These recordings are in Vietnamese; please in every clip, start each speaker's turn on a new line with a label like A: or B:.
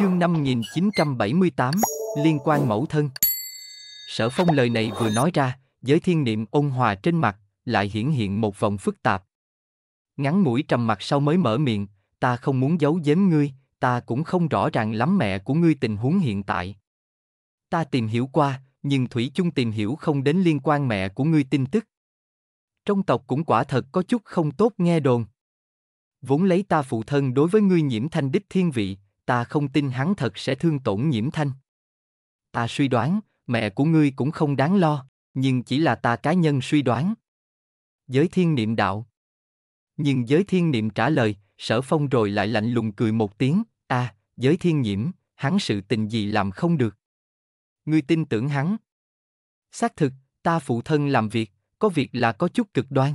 A: Chương 5978, liên quan mẫu thân. Sở phong lời này vừa nói ra, giới thiên niệm ôn hòa trên mặt, lại hiển hiện một vòng phức tạp. Ngắn mũi trầm mặt sau mới mở miệng, ta không muốn giấu giếm ngươi, ta cũng không rõ ràng lắm mẹ của ngươi tình huống hiện tại. Ta tìm hiểu qua, nhưng Thủy chung tìm hiểu không đến liên quan mẹ của ngươi tin tức. Trong tộc cũng quả thật có chút không tốt nghe đồn. Vốn lấy ta phụ thân đối với ngươi nhiễm thanh đích thiên vị, ta không tin hắn thật sẽ thương tổn nhiễm thanh. Ta suy đoán, mẹ của ngươi cũng không đáng lo, nhưng chỉ là ta cá nhân suy đoán. Giới thiên niệm đạo. Nhưng giới thiên niệm trả lời, sở phong rồi lại lạnh lùng cười một tiếng, a, à, giới thiên nhiễm, hắn sự tình gì làm không được. Ngươi tin tưởng hắn. Xác thực, ta phụ thân làm việc, có việc là có chút cực đoan.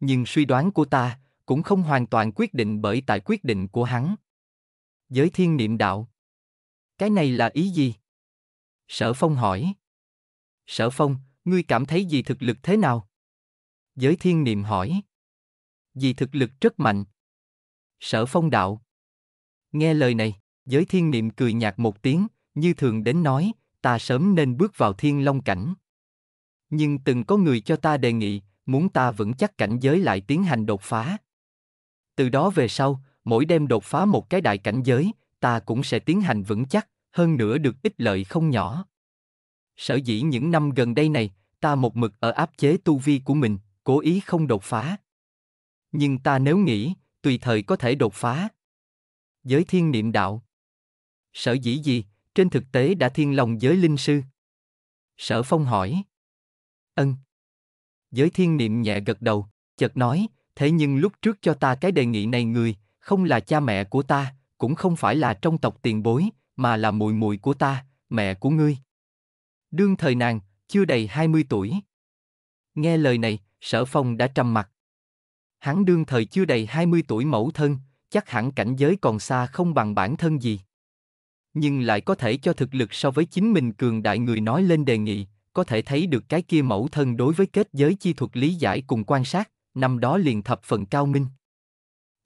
A: Nhưng suy đoán của ta cũng không hoàn toàn quyết định bởi tại quyết định của hắn giới thiên niệm đạo. Cái này là ý gì? Sở Phong hỏi. Sở Phong, ngươi cảm thấy gì thực lực thế nào? Giới thiên niệm hỏi. Dì thực lực rất mạnh. Sở Phong đạo. Nghe lời này, giới thiên niệm cười nhạt một tiếng, như thường đến nói, ta sớm nên bước vào thiên long cảnh. Nhưng từng có người cho ta đề nghị, muốn ta vững chắc cảnh giới lại tiến hành đột phá. Từ đó về sau, mỗi đêm đột phá một cái đại cảnh giới, ta cũng sẽ tiến hành vững chắc, hơn nữa được ích lợi không nhỏ. Sở dĩ những năm gần đây này, ta một mực ở áp chế tu vi của mình, cố ý không đột phá. Nhưng ta nếu nghĩ, tùy thời có thể đột phá. Giới thiên niệm đạo. Sở dĩ gì, trên thực tế đã thiên lòng giới linh sư. Sở phong hỏi. Ân. Giới thiên niệm nhẹ gật đầu, chợt nói, thế nhưng lúc trước cho ta cái đề nghị này người, không là cha mẹ của ta, cũng không phải là trong tộc tiền bối, mà là mùi mùi của ta, mẹ của ngươi. Đương thời nàng, chưa đầy 20 tuổi. Nghe lời này, sở phong đã trầm mặt. Hắn đương thời chưa đầy 20 tuổi mẫu thân, chắc hẳn cảnh giới còn xa không bằng bản thân gì. Nhưng lại có thể cho thực lực so với chính mình cường đại người nói lên đề nghị, có thể thấy được cái kia mẫu thân đối với kết giới chi thuật lý giải cùng quan sát, năm đó liền thập phần cao minh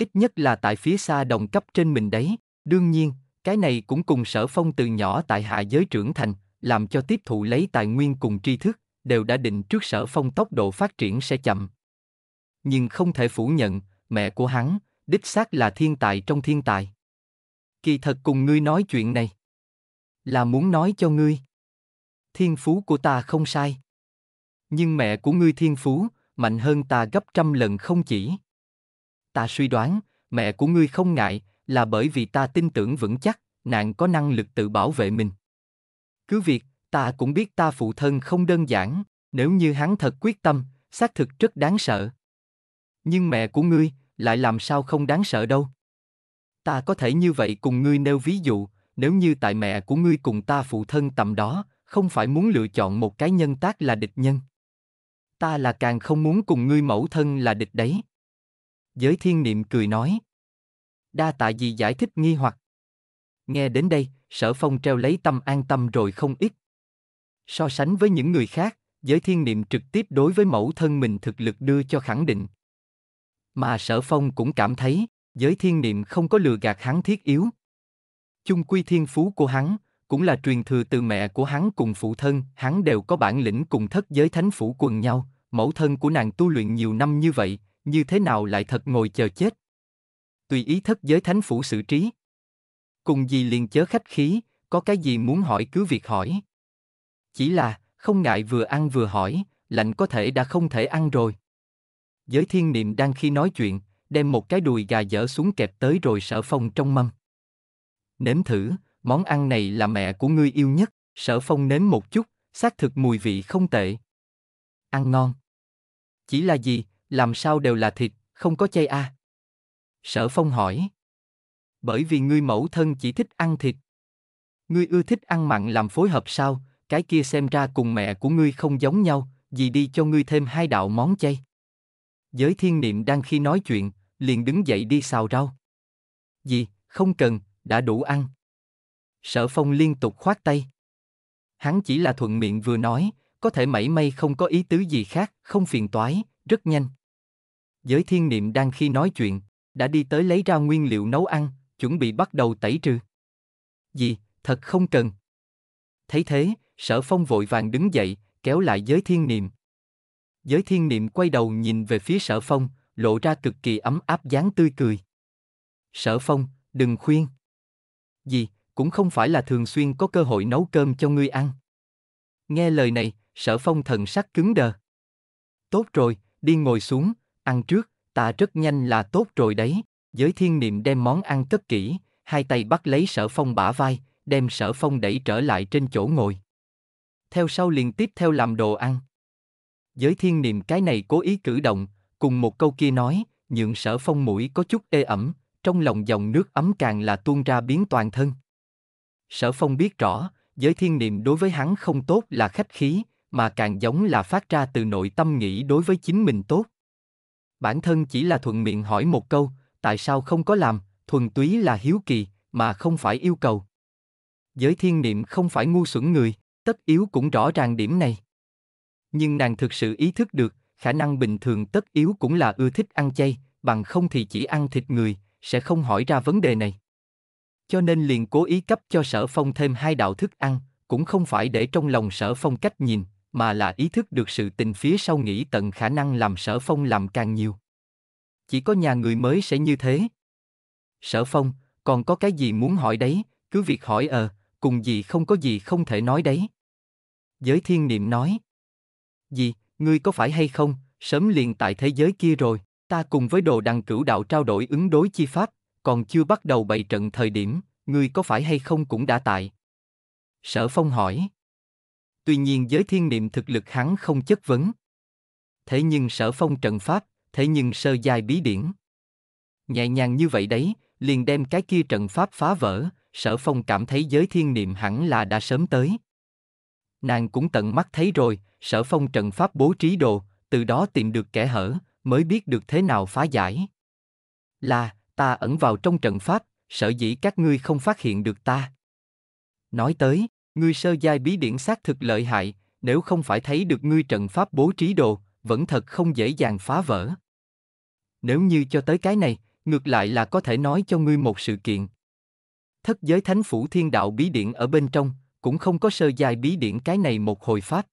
A: ít nhất là tại phía xa đồng cấp trên mình đấy. Đương nhiên, cái này cũng cùng sở phong từ nhỏ tại hạ giới trưởng thành, làm cho tiếp thụ lấy tài nguyên cùng tri thức, đều đã định trước sở phong tốc độ phát triển sẽ chậm. Nhưng không thể phủ nhận, mẹ của hắn, đích xác là thiên tài trong thiên tài. Kỳ thật cùng ngươi nói chuyện này, là muốn nói cho ngươi. Thiên phú của ta không sai. Nhưng mẹ của ngươi thiên phú, mạnh hơn ta gấp trăm lần không chỉ ta suy đoán, mẹ của ngươi không ngại, là bởi vì ta tin tưởng vững chắc, nàng có năng lực tự bảo vệ mình. Cứ việc, ta cũng biết ta phụ thân không đơn giản, nếu như hắn thật quyết tâm, xác thực rất đáng sợ. Nhưng mẹ của ngươi, lại làm sao không đáng sợ đâu. Ta có thể như vậy cùng ngươi nêu ví dụ, nếu như tại mẹ của ngươi cùng ta phụ thân tầm đó, không phải muốn lựa chọn một cái nhân tác là địch nhân. Ta là càng không muốn cùng ngươi mẫu thân là địch đấy giới thiên niệm cười nói. Đa tạ gì giải thích nghi hoặc. Nghe đến đây, sở phong treo lấy tâm an tâm rồi không ít. So sánh với những người khác, giới thiên niệm trực tiếp đối với mẫu thân mình thực lực đưa cho khẳng định. Mà sở phong cũng cảm thấy, giới thiên niệm không có lừa gạt hắn thiết yếu. Chung quy thiên phú của hắn, cũng là truyền thừa từ mẹ của hắn cùng phụ thân, hắn đều có bản lĩnh cùng thất giới thánh phủ quần nhau, mẫu thân của nàng tu luyện nhiều năm như vậy, như thế nào lại thật ngồi chờ chết? Tùy ý thất giới thánh phủ xử trí. Cùng gì liền chớ khách khí, có cái gì muốn hỏi cứ việc hỏi. Chỉ là, không ngại vừa ăn vừa hỏi, lạnh có thể đã không thể ăn rồi. Giới thiên niệm đang khi nói chuyện, đem một cái đùi gà dở xuống kẹp tới rồi sở phong trong mâm. Nếm thử, món ăn này là mẹ của ngươi yêu nhất, sở phong nếm một chút, xác thực mùi vị không tệ. Ăn ngon. Chỉ là gì, làm sao đều là thịt, không có chay à? Sở Phong hỏi. Bởi vì ngươi mẫu thân chỉ thích ăn thịt. Ngươi ưa thích ăn mặn làm phối hợp sao, cái kia xem ra cùng mẹ của ngươi không giống nhau, dì đi cho ngươi thêm hai đạo món chay. Giới thiên niệm đang khi nói chuyện, liền đứng dậy đi xào rau. Dì, không cần, đã đủ ăn. Sở Phong liên tục khoát tay. Hắn chỉ là thuận miệng vừa nói, có thể mảy may không có ý tứ gì khác, không phiền toái, rất nhanh giới thiên niệm đang khi nói chuyện, đã đi tới lấy ra nguyên liệu nấu ăn, chuẩn bị bắt đầu tẩy trừ. Gì, thật không cần. Thấy thế, sở phong vội vàng đứng dậy, kéo lại giới thiên niệm. Giới thiên niệm quay đầu nhìn về phía sở phong, lộ ra cực kỳ ấm áp dáng tươi cười. Sở phong, đừng khuyên. Gì, cũng không phải là thường xuyên có cơ hội nấu cơm cho ngươi ăn. Nghe lời này, sở phong thần sắc cứng đờ. Tốt rồi, đi ngồi xuống, ăn trước, ta rất nhanh là tốt rồi đấy. Giới thiên niệm đem món ăn cất kỹ, hai tay bắt lấy sở phong bả vai, đem sở phong đẩy trở lại trên chỗ ngồi. Theo sau liền tiếp theo làm đồ ăn. Giới thiên niệm cái này cố ý cử động, cùng một câu kia nói, nhượng sở phong mũi có chút ê ẩm, trong lòng dòng nước ấm càng là tuôn ra biến toàn thân. Sở phong biết rõ, giới thiên niệm đối với hắn không tốt là khách khí, mà càng giống là phát ra từ nội tâm nghĩ đối với chính mình tốt bản thân chỉ là thuận miệng hỏi một câu, tại sao không có làm, thuần túy là hiếu kỳ, mà không phải yêu cầu. Giới thiên niệm không phải ngu xuẩn người, tất yếu cũng rõ ràng điểm này. Nhưng nàng thực sự ý thức được, khả năng bình thường tất yếu cũng là ưa thích ăn chay, bằng không thì chỉ ăn thịt người, sẽ không hỏi ra vấn đề này. Cho nên liền cố ý cấp cho sở phong thêm hai đạo thức ăn, cũng không phải để trong lòng sở phong cách nhìn, mà là ý thức được sự tình phía sau nghĩ tận khả năng làm sở phong làm càng nhiều. Chỉ có nhà người mới sẽ như thế. Sở phong, còn có cái gì muốn hỏi đấy, cứ việc hỏi ờ, cùng gì không có gì không thể nói đấy. Giới thiên niệm nói. Gì, ngươi có phải hay không, sớm liền tại thế giới kia rồi, ta cùng với đồ đăng cửu đạo trao đổi ứng đối chi pháp, còn chưa bắt đầu bày trận thời điểm, ngươi có phải hay không cũng đã tại. Sở phong hỏi tuy nhiên giới thiên niệm thực lực hắn không chất vấn. Thế nhưng sở phong trận pháp, thế nhưng sơ dài bí điển. Nhẹ nhàng như vậy đấy, liền đem cái kia trận pháp phá vỡ, sở phong cảm thấy giới thiên niệm hẳn là đã sớm tới. Nàng cũng tận mắt thấy rồi, sở phong trận pháp bố trí đồ, từ đó tìm được kẻ hở, mới biết được thế nào phá giải. Là, ta ẩn vào trong trận pháp, sở dĩ các ngươi không phát hiện được ta. Nói tới, Ngươi sơ giai bí điển xác thực lợi hại, nếu không phải thấy được ngươi trận pháp bố trí đồ, vẫn thật không dễ dàng phá vỡ. Nếu như cho tới cái này, ngược lại là có thể nói cho ngươi một sự kiện. Thất giới thánh phủ thiên đạo bí điển ở bên trong, cũng không có sơ giai bí điển cái này một hồi pháp.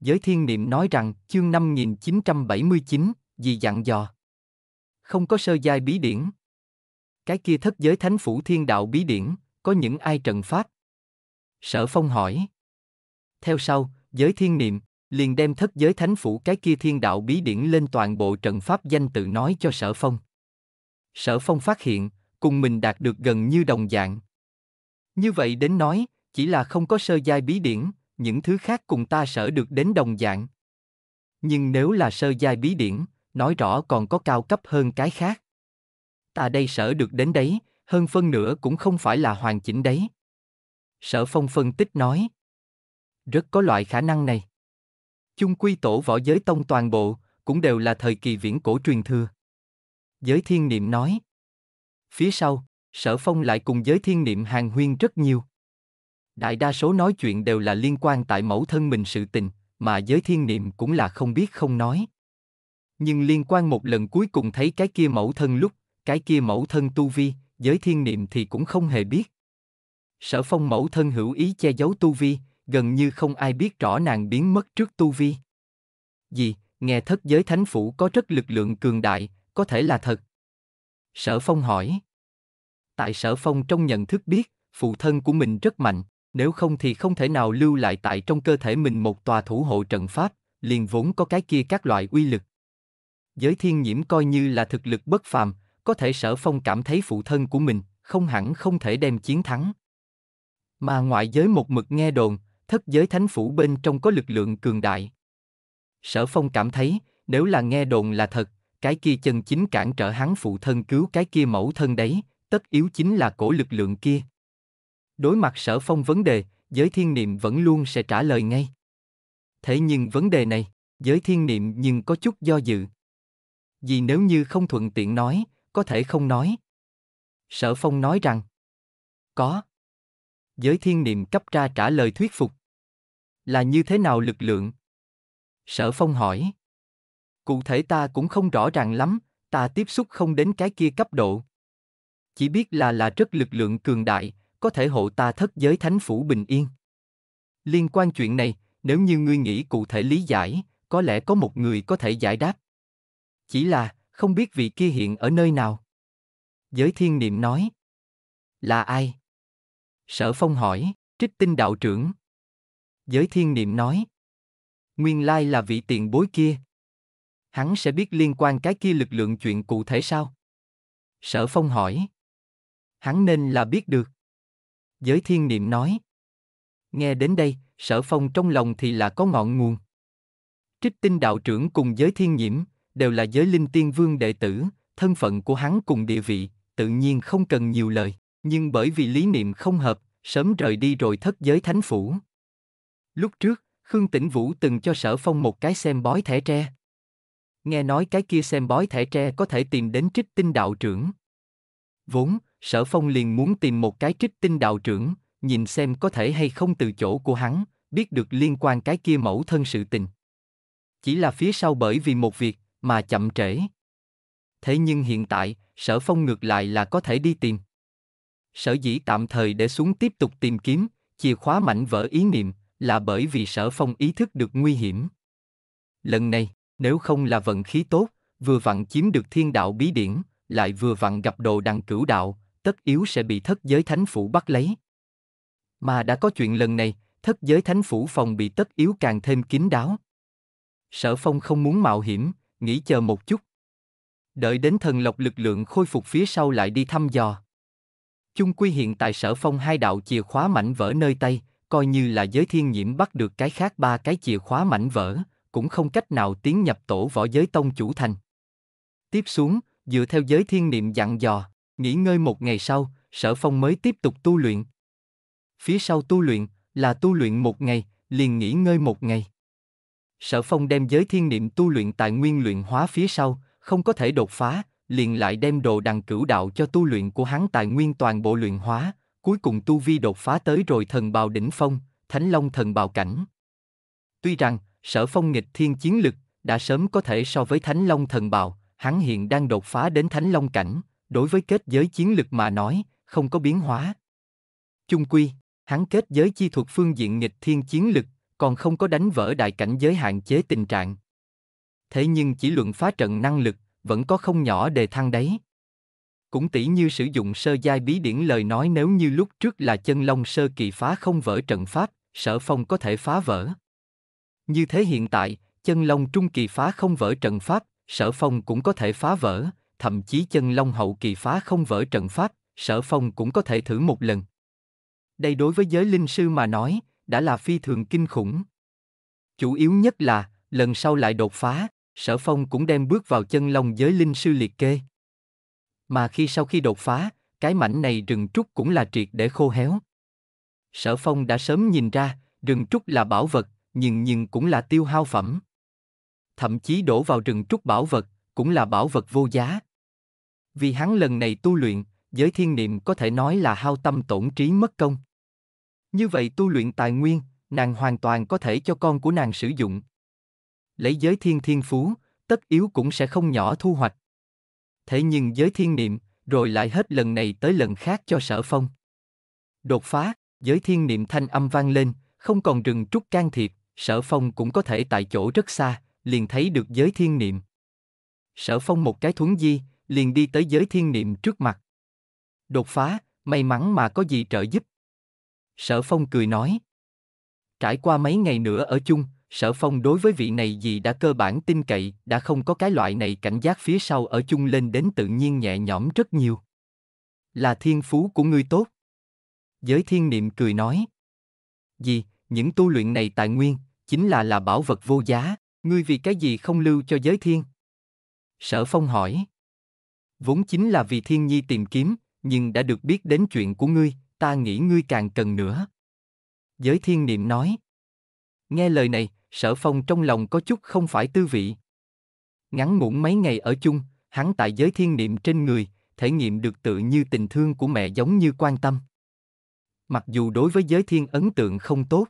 A: Giới thiên niệm nói rằng, chương 5979, gì dặn dò. Không có sơ giai bí điển. Cái kia thất giới thánh phủ thiên đạo bí điển, có những ai trận pháp, Sở Phong hỏi. Theo sau, giới thiên niệm, liền đem thất giới thánh phủ cái kia thiên đạo bí điển lên toàn bộ trận pháp danh tự nói cho Sở Phong. Sở Phong phát hiện, cùng mình đạt được gần như đồng dạng. Như vậy đến nói, chỉ là không có sơ giai bí điển, những thứ khác cùng ta sở được đến đồng dạng. Nhưng nếu là sơ giai bí điển, nói rõ còn có cao cấp hơn cái khác. Ta đây sở được đến đấy, hơn phân nửa cũng không phải là hoàn chỉnh đấy. Sở Phong phân tích nói. Rất có loại khả năng này. Chung quy tổ võ giới tông toàn bộ, cũng đều là thời kỳ viễn cổ truyền thừa. Giới thiên niệm nói. Phía sau, sở phong lại cùng giới thiên niệm hàng huyên rất nhiều. Đại đa số nói chuyện đều là liên quan tại mẫu thân mình sự tình, mà giới thiên niệm cũng là không biết không nói. Nhưng liên quan một lần cuối cùng thấy cái kia mẫu thân lúc, cái kia mẫu thân tu vi, giới thiên niệm thì cũng không hề biết sở phong mẫu thân hữu ý che giấu tu vi, gần như không ai biết rõ nàng biến mất trước tu vi. Gì, nghe thất giới thánh phủ có rất lực lượng cường đại, có thể là thật. Sở phong hỏi. Tại sở phong trong nhận thức biết, phụ thân của mình rất mạnh, nếu không thì không thể nào lưu lại tại trong cơ thể mình một tòa thủ hộ trận pháp, liền vốn có cái kia các loại uy lực. Giới thiên nhiễm coi như là thực lực bất phàm, có thể sở phong cảm thấy phụ thân của mình, không hẳn không thể đem chiến thắng. Mà ngoại giới một mực nghe đồn, thất giới thánh phủ bên trong có lực lượng cường đại. Sở Phong cảm thấy, nếu là nghe đồn là thật, cái kia chân chính cản trở hắn phụ thân cứu cái kia mẫu thân đấy, tất yếu chính là cổ lực lượng kia. Đối mặt Sở Phong vấn đề, giới thiên niệm vẫn luôn sẽ trả lời ngay. Thế nhưng vấn đề này, giới thiên niệm nhưng có chút do dự. Vì nếu như không thuận tiện nói, có thể không nói. Sở Phong nói rằng, có giới thiên niệm cấp ra trả lời thuyết phục. Là như thế nào lực lượng? Sở phong hỏi. Cụ thể ta cũng không rõ ràng lắm, ta tiếp xúc không đến cái kia cấp độ. Chỉ biết là là rất lực lượng cường đại, có thể hộ ta thất giới thánh phủ bình yên. Liên quan chuyện này, nếu như ngươi nghĩ cụ thể lý giải, có lẽ có một người có thể giải đáp. Chỉ là, không biết vị kia hiện ở nơi nào. Giới thiên niệm nói. Là ai? Sở Phong hỏi, trích tinh đạo trưởng. Giới thiên niệm nói. Nguyên lai là vị tiền bối kia. Hắn sẽ biết liên quan cái kia lực lượng chuyện cụ thể sao? Sở Phong hỏi. Hắn nên là biết được. Giới thiên niệm nói. Nghe đến đây, sở phong trong lòng thì là có ngọn nguồn. Trích tinh đạo trưởng cùng giới thiên nhiễm, đều là giới linh tiên vương đệ tử, thân phận của hắn cùng địa vị, tự nhiên không cần nhiều lời nhưng bởi vì lý niệm không hợp, sớm rời đi rồi thất giới thánh phủ. Lúc trước, Khương Tĩnh Vũ từng cho Sở Phong một cái xem bói thẻ tre. Nghe nói cái kia xem bói thẻ tre có thể tìm đến trích tinh đạo trưởng. Vốn, Sở Phong liền muốn tìm một cái trích tinh đạo trưởng, nhìn xem có thể hay không từ chỗ của hắn, biết được liên quan cái kia mẫu thân sự tình. Chỉ là phía sau bởi vì một việc mà chậm trễ. Thế nhưng hiện tại, Sở Phong ngược lại là có thể đi tìm sở dĩ tạm thời để xuống tiếp tục tìm kiếm, chìa khóa mảnh vỡ ý niệm, là bởi vì sở phong ý thức được nguy hiểm. Lần này, nếu không là vận khí tốt, vừa vặn chiếm được thiên đạo bí điển, lại vừa vặn gặp đồ đằng cửu đạo, tất yếu sẽ bị thất giới thánh phủ bắt lấy. Mà đã có chuyện lần này, thất giới thánh phủ phòng bị tất yếu càng thêm kín đáo. Sở phong không muốn mạo hiểm, nghĩ chờ một chút. Đợi đến thần lộc lực lượng khôi phục phía sau lại đi thăm dò. Chung quy hiện tại sở phong hai đạo chìa khóa mảnh vỡ nơi tay, coi như là giới thiên nhiễm bắt được cái khác ba cái chìa khóa mảnh vỡ, cũng không cách nào tiến nhập tổ võ giới tông chủ thành. Tiếp xuống, dựa theo giới thiên niệm dặn dò, nghỉ ngơi một ngày sau, sở phong mới tiếp tục tu luyện. Phía sau tu luyện, là tu luyện một ngày, liền nghỉ ngơi một ngày. Sở phong đem giới thiên niệm tu luyện tại nguyên luyện hóa phía sau, không có thể đột phá, liền lại đem đồ đằng cửu đạo cho tu luyện của hắn tài nguyên toàn bộ luyện hóa, cuối cùng tu vi đột phá tới rồi thần bào đỉnh phong, thánh long thần bào cảnh. Tuy rằng, sở phong nghịch thiên chiến lực, đã sớm có thể so với thánh long thần bào, hắn hiện đang đột phá đến thánh long cảnh, đối với kết giới chiến lực mà nói, không có biến hóa. Chung quy, hắn kết giới chi thuật phương diện nghịch thiên chiến lực, còn không có đánh vỡ đại cảnh giới hạn chế tình trạng. Thế nhưng chỉ luận phá trận năng lực, vẫn có không nhỏ đề thăng đấy. Cũng tỷ như sử dụng sơ giai bí điển lời nói nếu như lúc trước là chân long sơ kỳ phá không vỡ trận pháp, sở phong có thể phá vỡ. Như thế hiện tại, chân long trung kỳ phá không vỡ trận pháp, sở phong cũng có thể phá vỡ, thậm chí chân long hậu kỳ phá không vỡ trận pháp, sở phong cũng có thể thử một lần. Đây đối với giới linh sư mà nói, đã là phi thường kinh khủng. Chủ yếu nhất là, lần sau lại đột phá, Sở Phong cũng đem bước vào chân long giới linh sư liệt kê. Mà khi sau khi đột phá, cái mảnh này rừng trúc cũng là triệt để khô héo. Sở Phong đã sớm nhìn ra, rừng trúc là bảo vật, nhưng nhưng cũng là tiêu hao phẩm. Thậm chí đổ vào rừng trúc bảo vật, cũng là bảo vật vô giá. Vì hắn lần này tu luyện, giới thiên niệm có thể nói là hao tâm tổn trí mất công. Như vậy tu luyện tài nguyên, nàng hoàn toàn có thể cho con của nàng sử dụng lấy giới thiên thiên phú, tất yếu cũng sẽ không nhỏ thu hoạch. Thế nhưng giới thiên niệm, rồi lại hết lần này tới lần khác cho sở phong. Đột phá, giới thiên niệm thanh âm vang lên, không còn rừng trúc can thiệp, sở phong cũng có thể tại chỗ rất xa, liền thấy được giới thiên niệm. Sở phong một cái thuấn di, liền đi tới giới thiên niệm trước mặt. Đột phá, may mắn mà có gì trợ giúp. Sở phong cười nói. Trải qua mấy ngày nữa ở chung, sở phong đối với vị này gì đã cơ bản tin cậy, đã không có cái loại này cảnh giác phía sau ở chung lên đến tự nhiên nhẹ nhõm rất nhiều. Là thiên phú của ngươi tốt. Giới thiên niệm cười nói. Gì, những tu luyện này tài nguyên, chính là là bảo vật vô giá, ngươi vì cái gì không lưu cho giới thiên? Sở phong hỏi. Vốn chính là vì thiên nhi tìm kiếm, nhưng đã được biết đến chuyện của ngươi, ta nghĩ ngươi càng cần nữa. Giới thiên niệm nói. Nghe lời này, sở phong trong lòng có chút không phải tư vị. Ngắn ngủn mấy ngày ở chung, hắn tại giới thiên niệm trên người, thể nghiệm được tự như tình thương của mẹ giống như quan tâm. Mặc dù đối với giới thiên ấn tượng không tốt,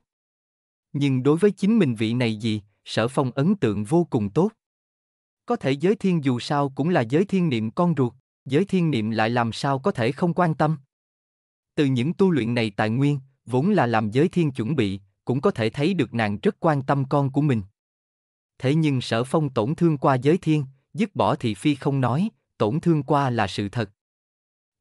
A: nhưng đối với chính mình vị này gì, sở phong ấn tượng vô cùng tốt. Có thể giới thiên dù sao cũng là giới thiên niệm con ruột, giới thiên niệm lại làm sao có thể không quan tâm. Từ những tu luyện này tài nguyên, vốn là làm giới thiên chuẩn bị, cũng có thể thấy được nàng rất quan tâm con của mình. Thế nhưng sở phong tổn thương qua giới thiên, dứt bỏ thị phi không nói, tổn thương qua là sự thật.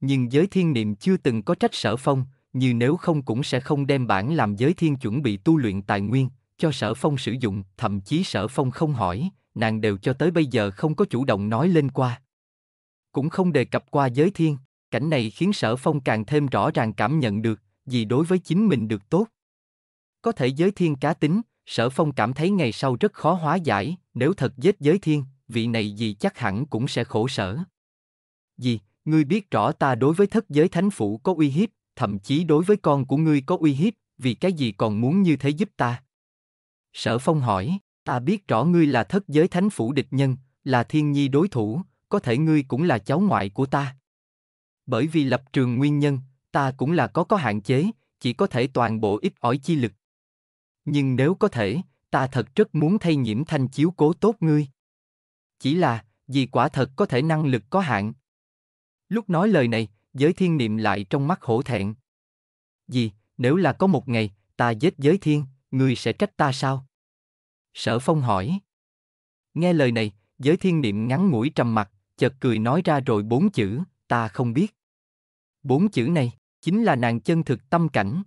A: Nhưng giới thiên niệm chưa từng có trách sở phong, như nếu không cũng sẽ không đem bản làm giới thiên chuẩn bị tu luyện tài nguyên, cho sở phong sử dụng, thậm chí sở phong không hỏi, nàng đều cho tới bây giờ không có chủ động nói lên qua. Cũng không đề cập qua giới thiên, cảnh này khiến sở phong càng thêm rõ ràng cảm nhận được, gì đối với chính mình được tốt, có thể giới thiên cá tính, sở phong cảm thấy ngày sau rất khó hóa giải, nếu thật giết giới thiên, vị này gì chắc hẳn cũng sẽ khổ sở. Gì, ngươi biết rõ ta đối với thất giới thánh phụ có uy hiếp, thậm chí đối với con của ngươi có uy hiếp, vì cái gì còn muốn như thế giúp ta? Sở phong hỏi, ta biết rõ ngươi là thất giới thánh phủ địch nhân, là thiên nhi đối thủ, có thể ngươi cũng là cháu ngoại của ta. Bởi vì lập trường nguyên nhân, ta cũng là có có hạn chế, chỉ có thể toàn bộ ít ỏi chi lực, nhưng nếu có thể, ta thật rất muốn thay nhiễm thanh chiếu cố tốt ngươi. Chỉ là, vì quả thật có thể năng lực có hạn. Lúc nói lời này, giới thiên niệm lại trong mắt hổ thẹn. vì nếu là có một ngày, ta giết giới thiên, ngươi sẽ trách ta sao? Sở phong hỏi. Nghe lời này, giới thiên niệm ngắn mũi trầm mặt, chợt cười nói ra rồi bốn chữ, ta không biết. Bốn chữ này, chính là nàng chân thực tâm cảnh.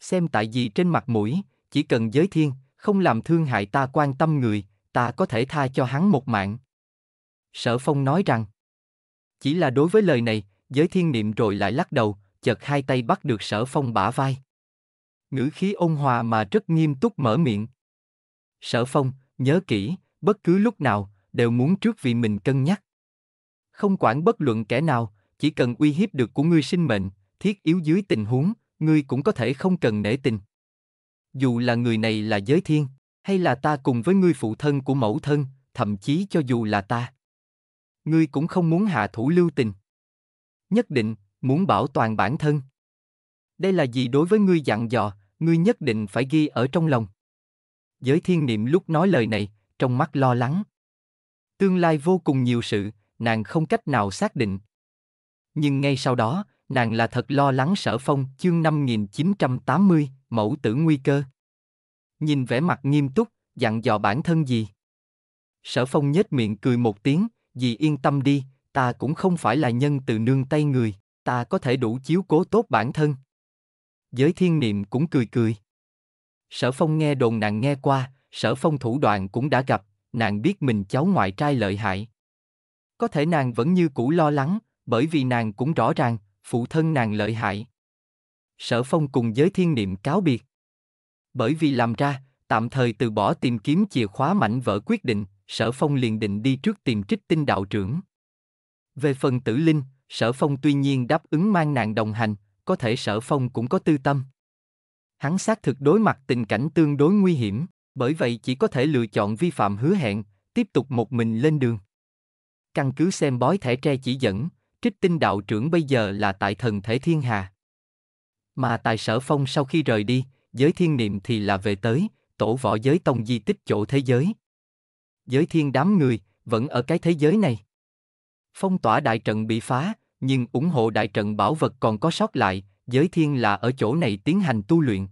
A: Xem tại gì trên mặt mũi, chỉ cần giới thiên, không làm thương hại ta quan tâm người, ta có thể tha cho hắn một mạng. Sở phong nói rằng, chỉ là đối với lời này, giới thiên niệm rồi lại lắc đầu, chợt hai tay bắt được sở phong bả vai. Ngữ khí ôn hòa mà rất nghiêm túc mở miệng. Sở phong, nhớ kỹ, bất cứ lúc nào, đều muốn trước vì mình cân nhắc. Không quản bất luận kẻ nào, chỉ cần uy hiếp được của ngươi sinh mệnh, thiết yếu dưới tình huống, ngươi cũng có thể không cần nể tình dù là người này là giới thiên, hay là ta cùng với ngươi phụ thân của mẫu thân, thậm chí cho dù là ta. Ngươi cũng không muốn hạ thủ lưu tình. Nhất định, muốn bảo toàn bản thân. Đây là gì đối với ngươi dặn dò, ngươi nhất định phải ghi ở trong lòng. Giới thiên niệm lúc nói lời này, trong mắt lo lắng. Tương lai vô cùng nhiều sự, nàng không cách nào xác định. Nhưng ngay sau đó, nàng là thật lo lắng sở phong chương 5980, mẫu tử nguy cơ. Nhìn vẻ mặt nghiêm túc, dặn dò bản thân gì. Sở phong nhếch miệng cười một tiếng, dì yên tâm đi, ta cũng không phải là nhân từ nương tay người, ta có thể đủ chiếu cố tốt bản thân. Giới thiên niệm cũng cười cười. Sở phong nghe đồn nàng nghe qua, sở phong thủ đoạn cũng đã gặp, nàng biết mình cháu ngoại trai lợi hại. Có thể nàng vẫn như cũ lo lắng, bởi vì nàng cũng rõ ràng, phụ thân nàng lợi hại sở phong cùng giới thiên niệm cáo biệt. Bởi vì làm ra, tạm thời từ bỏ tìm kiếm chìa khóa mảnh vỡ quyết định, sở phong liền định đi trước tìm trích tinh đạo trưởng. Về phần tử linh, sở phong tuy nhiên đáp ứng mang nàng đồng hành, có thể sở phong cũng có tư tâm. Hắn xác thực đối mặt tình cảnh tương đối nguy hiểm, bởi vậy chỉ có thể lựa chọn vi phạm hứa hẹn, tiếp tục một mình lên đường. Căn cứ xem bói thẻ tre chỉ dẫn, trích tinh đạo trưởng bây giờ là tại thần thể thiên hà. Mà tài sở phong sau khi rời đi, giới thiên niệm thì là về tới, tổ võ giới tông di tích chỗ thế giới. Giới thiên đám người, vẫn ở cái thế giới này. Phong tỏa đại trận bị phá, nhưng ủng hộ đại trận bảo vật còn có sót lại, giới thiên là ở chỗ này tiến hành tu luyện.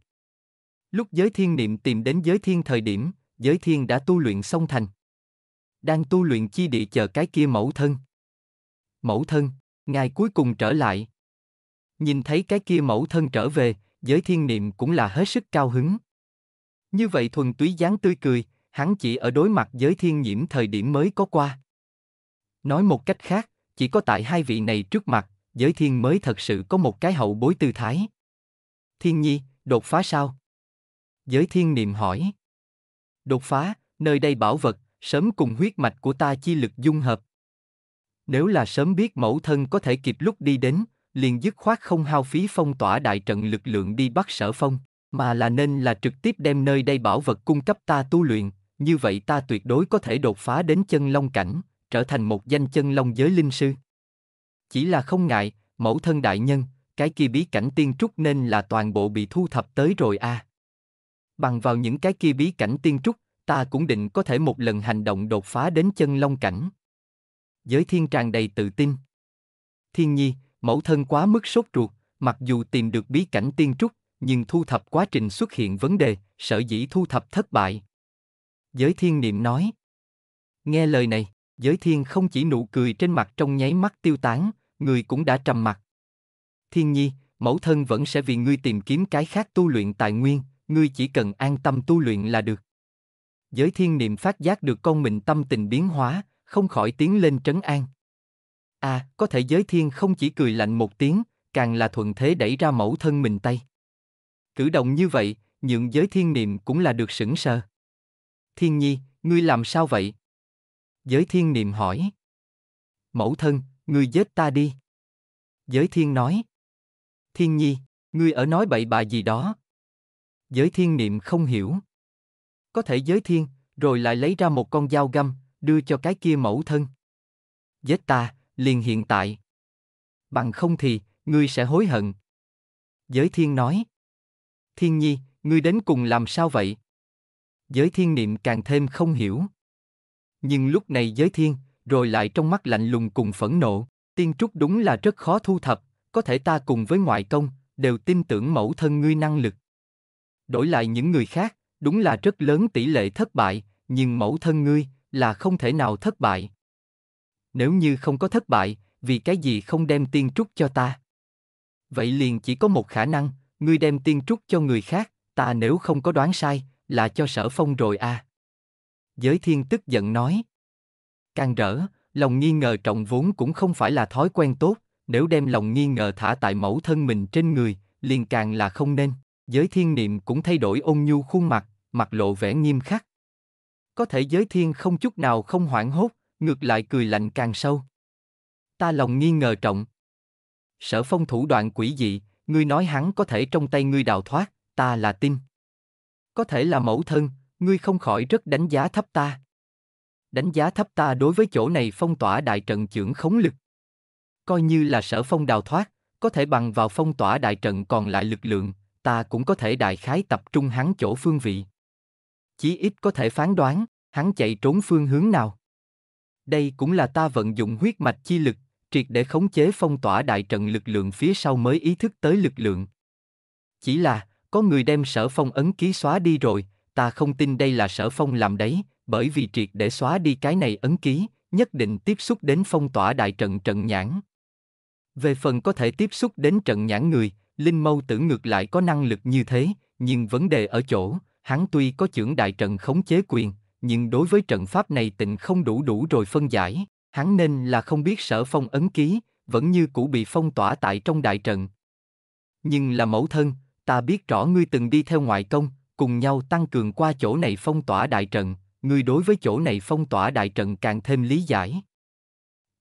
A: Lúc giới thiên niệm tìm đến giới thiên thời điểm, giới thiên đã tu luyện xong thành. Đang tu luyện chi địa chờ cái kia mẫu thân. Mẫu thân, ngài cuối cùng trở lại. Nhìn thấy cái kia mẫu thân trở về, giới thiên niệm cũng là hết sức cao hứng. Như vậy thuần túy dáng tươi cười, hắn chỉ ở đối mặt giới thiên nhiễm thời điểm mới có qua. Nói một cách khác, chỉ có tại hai vị này trước mặt, giới thiên mới thật sự có một cái hậu bối tư thái. Thiên nhi, đột phá sao? Giới thiên niệm hỏi. Đột phá, nơi đây bảo vật, sớm cùng huyết mạch của ta chi lực dung hợp. Nếu là sớm biết mẫu thân có thể kịp lúc đi đến, liền dứt khoát không hao phí phong tỏa đại trận lực lượng đi bắt sở phong, mà là nên là trực tiếp đem nơi đây bảo vật cung cấp ta tu luyện, như vậy ta tuyệt đối có thể đột phá đến chân long cảnh, trở thành một danh chân long giới linh sư. Chỉ là không ngại, mẫu thân đại nhân, cái kia bí cảnh tiên trúc nên là toàn bộ bị thu thập tới rồi a. À. Bằng vào những cái kia bí cảnh tiên trúc, ta cũng định có thể một lần hành động đột phá đến chân long cảnh. Giới thiên tràn đầy tự tin. Thiên nhi, Mẫu thân quá mức sốt ruột, mặc dù tìm được bí cảnh tiên trúc, nhưng thu thập quá trình xuất hiện vấn đề, sở dĩ thu thập thất bại. Giới thiên niệm nói. Nghe lời này, giới thiên không chỉ nụ cười trên mặt trong nháy mắt tiêu tán, người cũng đã trầm mặt. Thiên nhi, mẫu thân vẫn sẽ vì ngươi tìm kiếm cái khác tu luyện tài nguyên, ngươi chỉ cần an tâm tu luyện là được. Giới thiên niệm phát giác được con mình tâm tình biến hóa, không khỏi tiến lên trấn an. À, có thể giới thiên không chỉ cười lạnh một tiếng, càng là thuận thế đẩy ra mẫu thân mình tay. Cử động như vậy, nhượng giới thiên niệm cũng là được sững sờ. Thiên nhi, ngươi làm sao vậy? Giới thiên niệm hỏi. Mẫu thân, ngươi giết ta đi. Giới thiên nói. Thiên nhi, ngươi ở nói bậy bạ gì đó. Giới thiên niệm không hiểu. Có thể giới thiên, rồi lại lấy ra một con dao găm, đưa cho cái kia mẫu thân. Giết ta, liền hiện tại. Bằng không thì, ngươi sẽ hối hận. Giới thiên nói. Thiên nhi, ngươi đến cùng làm sao vậy? Giới thiên niệm càng thêm không hiểu. Nhưng lúc này giới thiên, rồi lại trong mắt lạnh lùng cùng phẫn nộ, tiên trúc đúng là rất khó thu thập, có thể ta cùng với ngoại công, đều tin tưởng mẫu thân ngươi năng lực. Đổi lại những người khác, đúng là rất lớn tỷ lệ thất bại, nhưng mẫu thân ngươi là không thể nào thất bại nếu như không có thất bại, vì cái gì không đem tiên trúc cho ta? Vậy liền chỉ có một khả năng, ngươi đem tiên trúc cho người khác, ta nếu không có đoán sai, là cho sở phong rồi à. Giới thiên tức giận nói. Càng rỡ, lòng nghi ngờ trọng vốn cũng không phải là thói quen tốt, nếu đem lòng nghi ngờ thả tại mẫu thân mình trên người, liền càng là không nên. Giới thiên niệm cũng thay đổi ôn nhu khuôn mặt, mặt lộ vẻ nghiêm khắc. Có thể giới thiên không chút nào không hoảng hốt, ngược lại cười lạnh càng sâu. Ta lòng nghi ngờ trọng. Sở phong thủ đoạn quỷ dị, ngươi nói hắn có thể trong tay ngươi đào thoát, ta là tin. Có thể là mẫu thân, ngươi không khỏi rất đánh giá thấp ta. Đánh giá thấp ta đối với chỗ này phong tỏa đại trận trưởng khống lực. Coi như là sở phong đào thoát, có thể bằng vào phong tỏa đại trận còn lại lực lượng, ta cũng có thể đại khái tập trung hắn chỗ phương vị. Chí ít có thể phán đoán, hắn chạy trốn phương hướng nào. Đây cũng là ta vận dụng huyết mạch chi lực, triệt để khống chế phong tỏa đại trận lực lượng phía sau mới ý thức tới lực lượng. Chỉ là, có người đem sở phong ấn ký xóa đi rồi, ta không tin đây là sở phong làm đấy, bởi vì triệt để xóa đi cái này ấn ký, nhất định tiếp xúc đến phong tỏa đại trận trận nhãn. Về phần có thể tiếp xúc đến trận nhãn người, Linh Mâu tưởng ngược lại có năng lực như thế, nhưng vấn đề ở chỗ, hắn tuy có trưởng đại trận khống chế quyền, nhưng đối với trận pháp này tịnh không đủ đủ rồi phân giải, hắn nên là không biết sở phong ấn ký, vẫn như cũ bị phong tỏa tại trong đại trận. Nhưng là mẫu thân, ta biết rõ ngươi từng đi theo ngoại công, cùng nhau tăng cường qua chỗ này phong tỏa đại trận, ngươi đối với chỗ này phong tỏa đại trận càng thêm lý giải.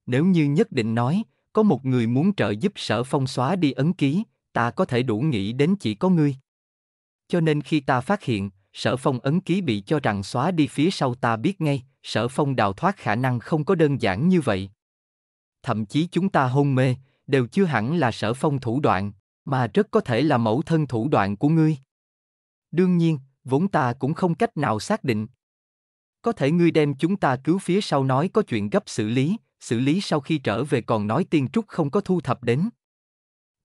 A: Nếu như nhất định nói, có một người muốn trợ giúp sở phong xóa đi ấn ký, ta có thể đủ nghĩ đến chỉ có ngươi. Cho nên khi ta phát hiện, Sở Phong ấn ký bị cho rằng xóa đi phía sau ta biết ngay, Sở Phong đào thoát khả năng không có đơn giản như vậy. Thậm chí chúng ta hôn mê, đều chưa hẳn là Sở Phong thủ đoạn, mà rất có thể là mẫu thân thủ đoạn của ngươi. Đương nhiên, vốn ta cũng không cách nào xác định. Có thể ngươi đem chúng ta cứu phía sau nói có chuyện gấp xử lý, xử lý sau khi trở về còn nói tiên trúc không có thu thập đến.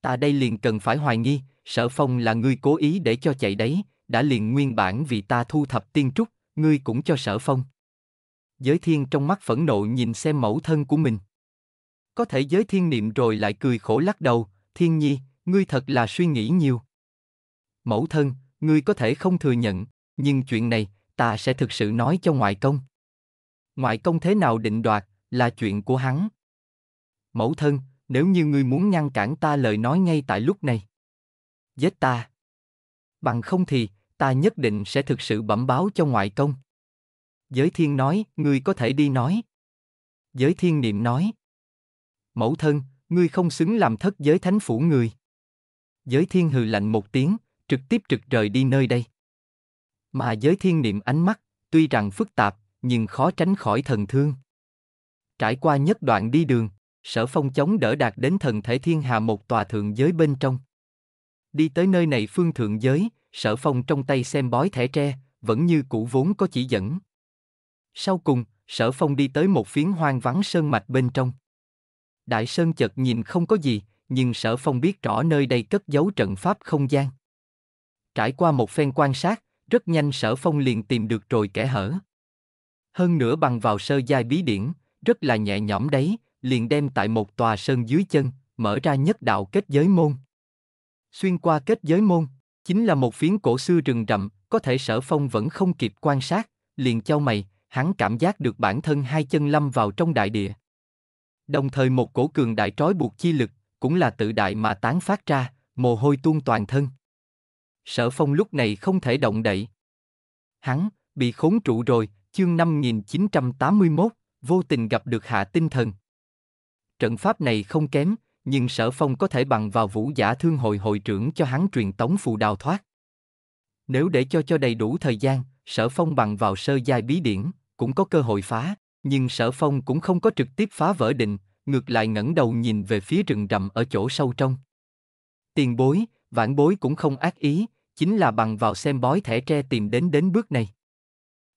A: Ta đây liền cần phải hoài nghi, Sở Phong là ngươi cố ý để cho chạy đấy, đã liền nguyên bản vì ta thu thập tiên trúc, ngươi cũng cho sở phong. Giới thiên trong mắt phẫn nộ nhìn xem mẫu thân của mình. Có thể giới thiên niệm rồi lại cười khổ lắc đầu, thiên nhi, ngươi thật là suy nghĩ nhiều. Mẫu thân, ngươi có thể không thừa nhận, nhưng chuyện này, ta sẽ thực sự nói cho ngoại công. Ngoại công thế nào định đoạt, là chuyện của hắn. Mẫu thân, nếu như ngươi muốn ngăn cản ta lời nói ngay tại lúc này. Giết ta. Bằng không thì, ta nhất định sẽ thực sự bẩm báo cho ngoại công. Giới thiên nói, ngươi có thể đi nói. Giới thiên niệm nói. Mẫu thân, ngươi không xứng làm thất giới thánh phủ người. Giới thiên hừ lạnh một tiếng, trực tiếp trực rời đi nơi đây. Mà giới thiên niệm ánh mắt, tuy rằng phức tạp, nhưng khó tránh khỏi thần thương. Trải qua nhất đoạn đi đường, sở phong chống đỡ đạt đến thần thể thiên hà một tòa thượng giới bên trong. Đi tới nơi này phương thượng giới, sở phong trong tay xem bói thẻ tre, vẫn như cũ vốn có chỉ dẫn. Sau cùng, sở phong đi tới một phiến hoang vắng sơn mạch bên trong. Đại sơn chợt nhìn không có gì, nhưng sở phong biết rõ nơi đây cất giấu trận pháp không gian. Trải qua một phen quan sát, rất nhanh sở phong liền tìm được rồi kẻ hở. Hơn nữa bằng vào sơ giai bí điển, rất là nhẹ nhõm đấy, liền đem tại một tòa sơn dưới chân, mở ra nhất đạo kết giới môn. Xuyên qua kết giới môn, Chính là một phiến cổ xưa rừng rậm, có thể sở phong vẫn không kịp quan sát, liền châu mày, hắn cảm giác được bản thân hai chân lâm vào trong đại địa. Đồng thời một cổ cường đại trói buộc chi lực, cũng là tự đại mà tán phát ra, mồ hôi tuôn toàn thân. Sở phong lúc này không thể động đậy. Hắn, bị khốn trụ rồi, chương năm 5981, vô tình gặp được hạ tinh thần. Trận pháp này không kém, nhưng sở phong có thể bằng vào vũ giả thương hội hội trưởng cho hắn truyền tống phù đào thoát. Nếu để cho cho đầy đủ thời gian, sở phong bằng vào sơ giai bí điển, cũng có cơ hội phá, nhưng sở phong cũng không có trực tiếp phá vỡ định, ngược lại ngẩng đầu nhìn về phía rừng rậm ở chỗ sâu trong. Tiền bối, vãn bối cũng không ác ý, chính là bằng vào xem bói thẻ tre tìm đến đến bước này.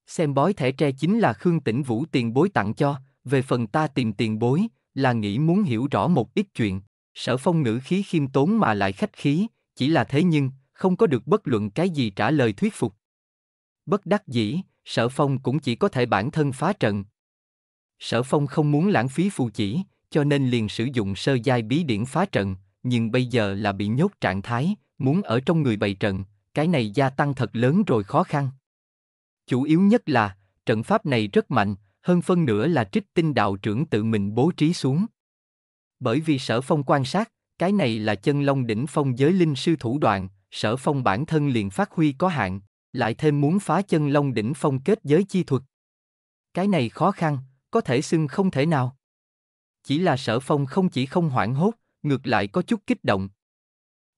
A: Xem bói thẻ tre chính là Khương Tĩnh Vũ tiền bối tặng cho, về phần ta tìm tiền bối, là nghĩ muốn hiểu rõ một ít chuyện. Sở phong ngữ khí khiêm tốn mà lại khách khí, chỉ là thế nhưng, không có được bất luận cái gì trả lời thuyết phục. Bất đắc dĩ, sở phong cũng chỉ có thể bản thân phá trận. Sở phong không muốn lãng phí phù chỉ, cho nên liền sử dụng sơ giai bí điển phá trận, nhưng bây giờ là bị nhốt trạng thái, muốn ở trong người bày trận, cái này gia tăng thật lớn rồi khó khăn. Chủ yếu nhất là, trận pháp này rất mạnh, hơn phân nửa là trích tinh đạo trưởng tự mình bố trí xuống. Bởi vì sở phong quan sát, cái này là chân long đỉnh phong giới linh sư thủ đoạn, sở phong bản thân liền phát huy có hạn, lại thêm muốn phá chân long đỉnh phong kết giới chi thuật. Cái này khó khăn, có thể xưng không thể nào. Chỉ là sở phong không chỉ không hoảng hốt, ngược lại có chút kích động.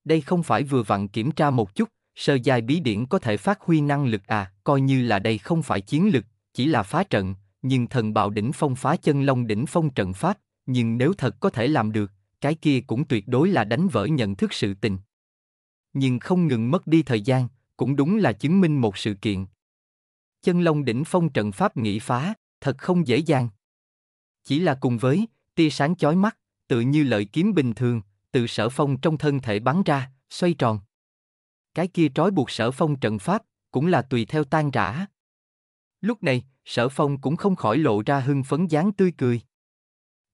A: Đây không phải vừa vặn kiểm tra một chút, sơ dài bí điển có thể phát huy năng lực à, coi như là đây không phải chiến lực, chỉ là phá trận, nhưng thần bạo đỉnh phong phá chân long đỉnh phong trận pháp, nhưng nếu thật có thể làm được, cái kia cũng tuyệt đối là đánh vỡ nhận thức sự tình. Nhưng không ngừng mất đi thời gian, cũng đúng là chứng minh một sự kiện. Chân long đỉnh phong trận pháp nghĩ phá, thật không dễ dàng. Chỉ là cùng với tia sáng chói mắt, tự như lợi kiếm bình thường, từ sở phong trong thân thể bắn ra, xoay tròn. Cái kia trói buộc sở phong trận pháp, cũng là tùy theo tan rã. Lúc này, sở phong cũng không khỏi lộ ra hưng phấn dáng tươi cười.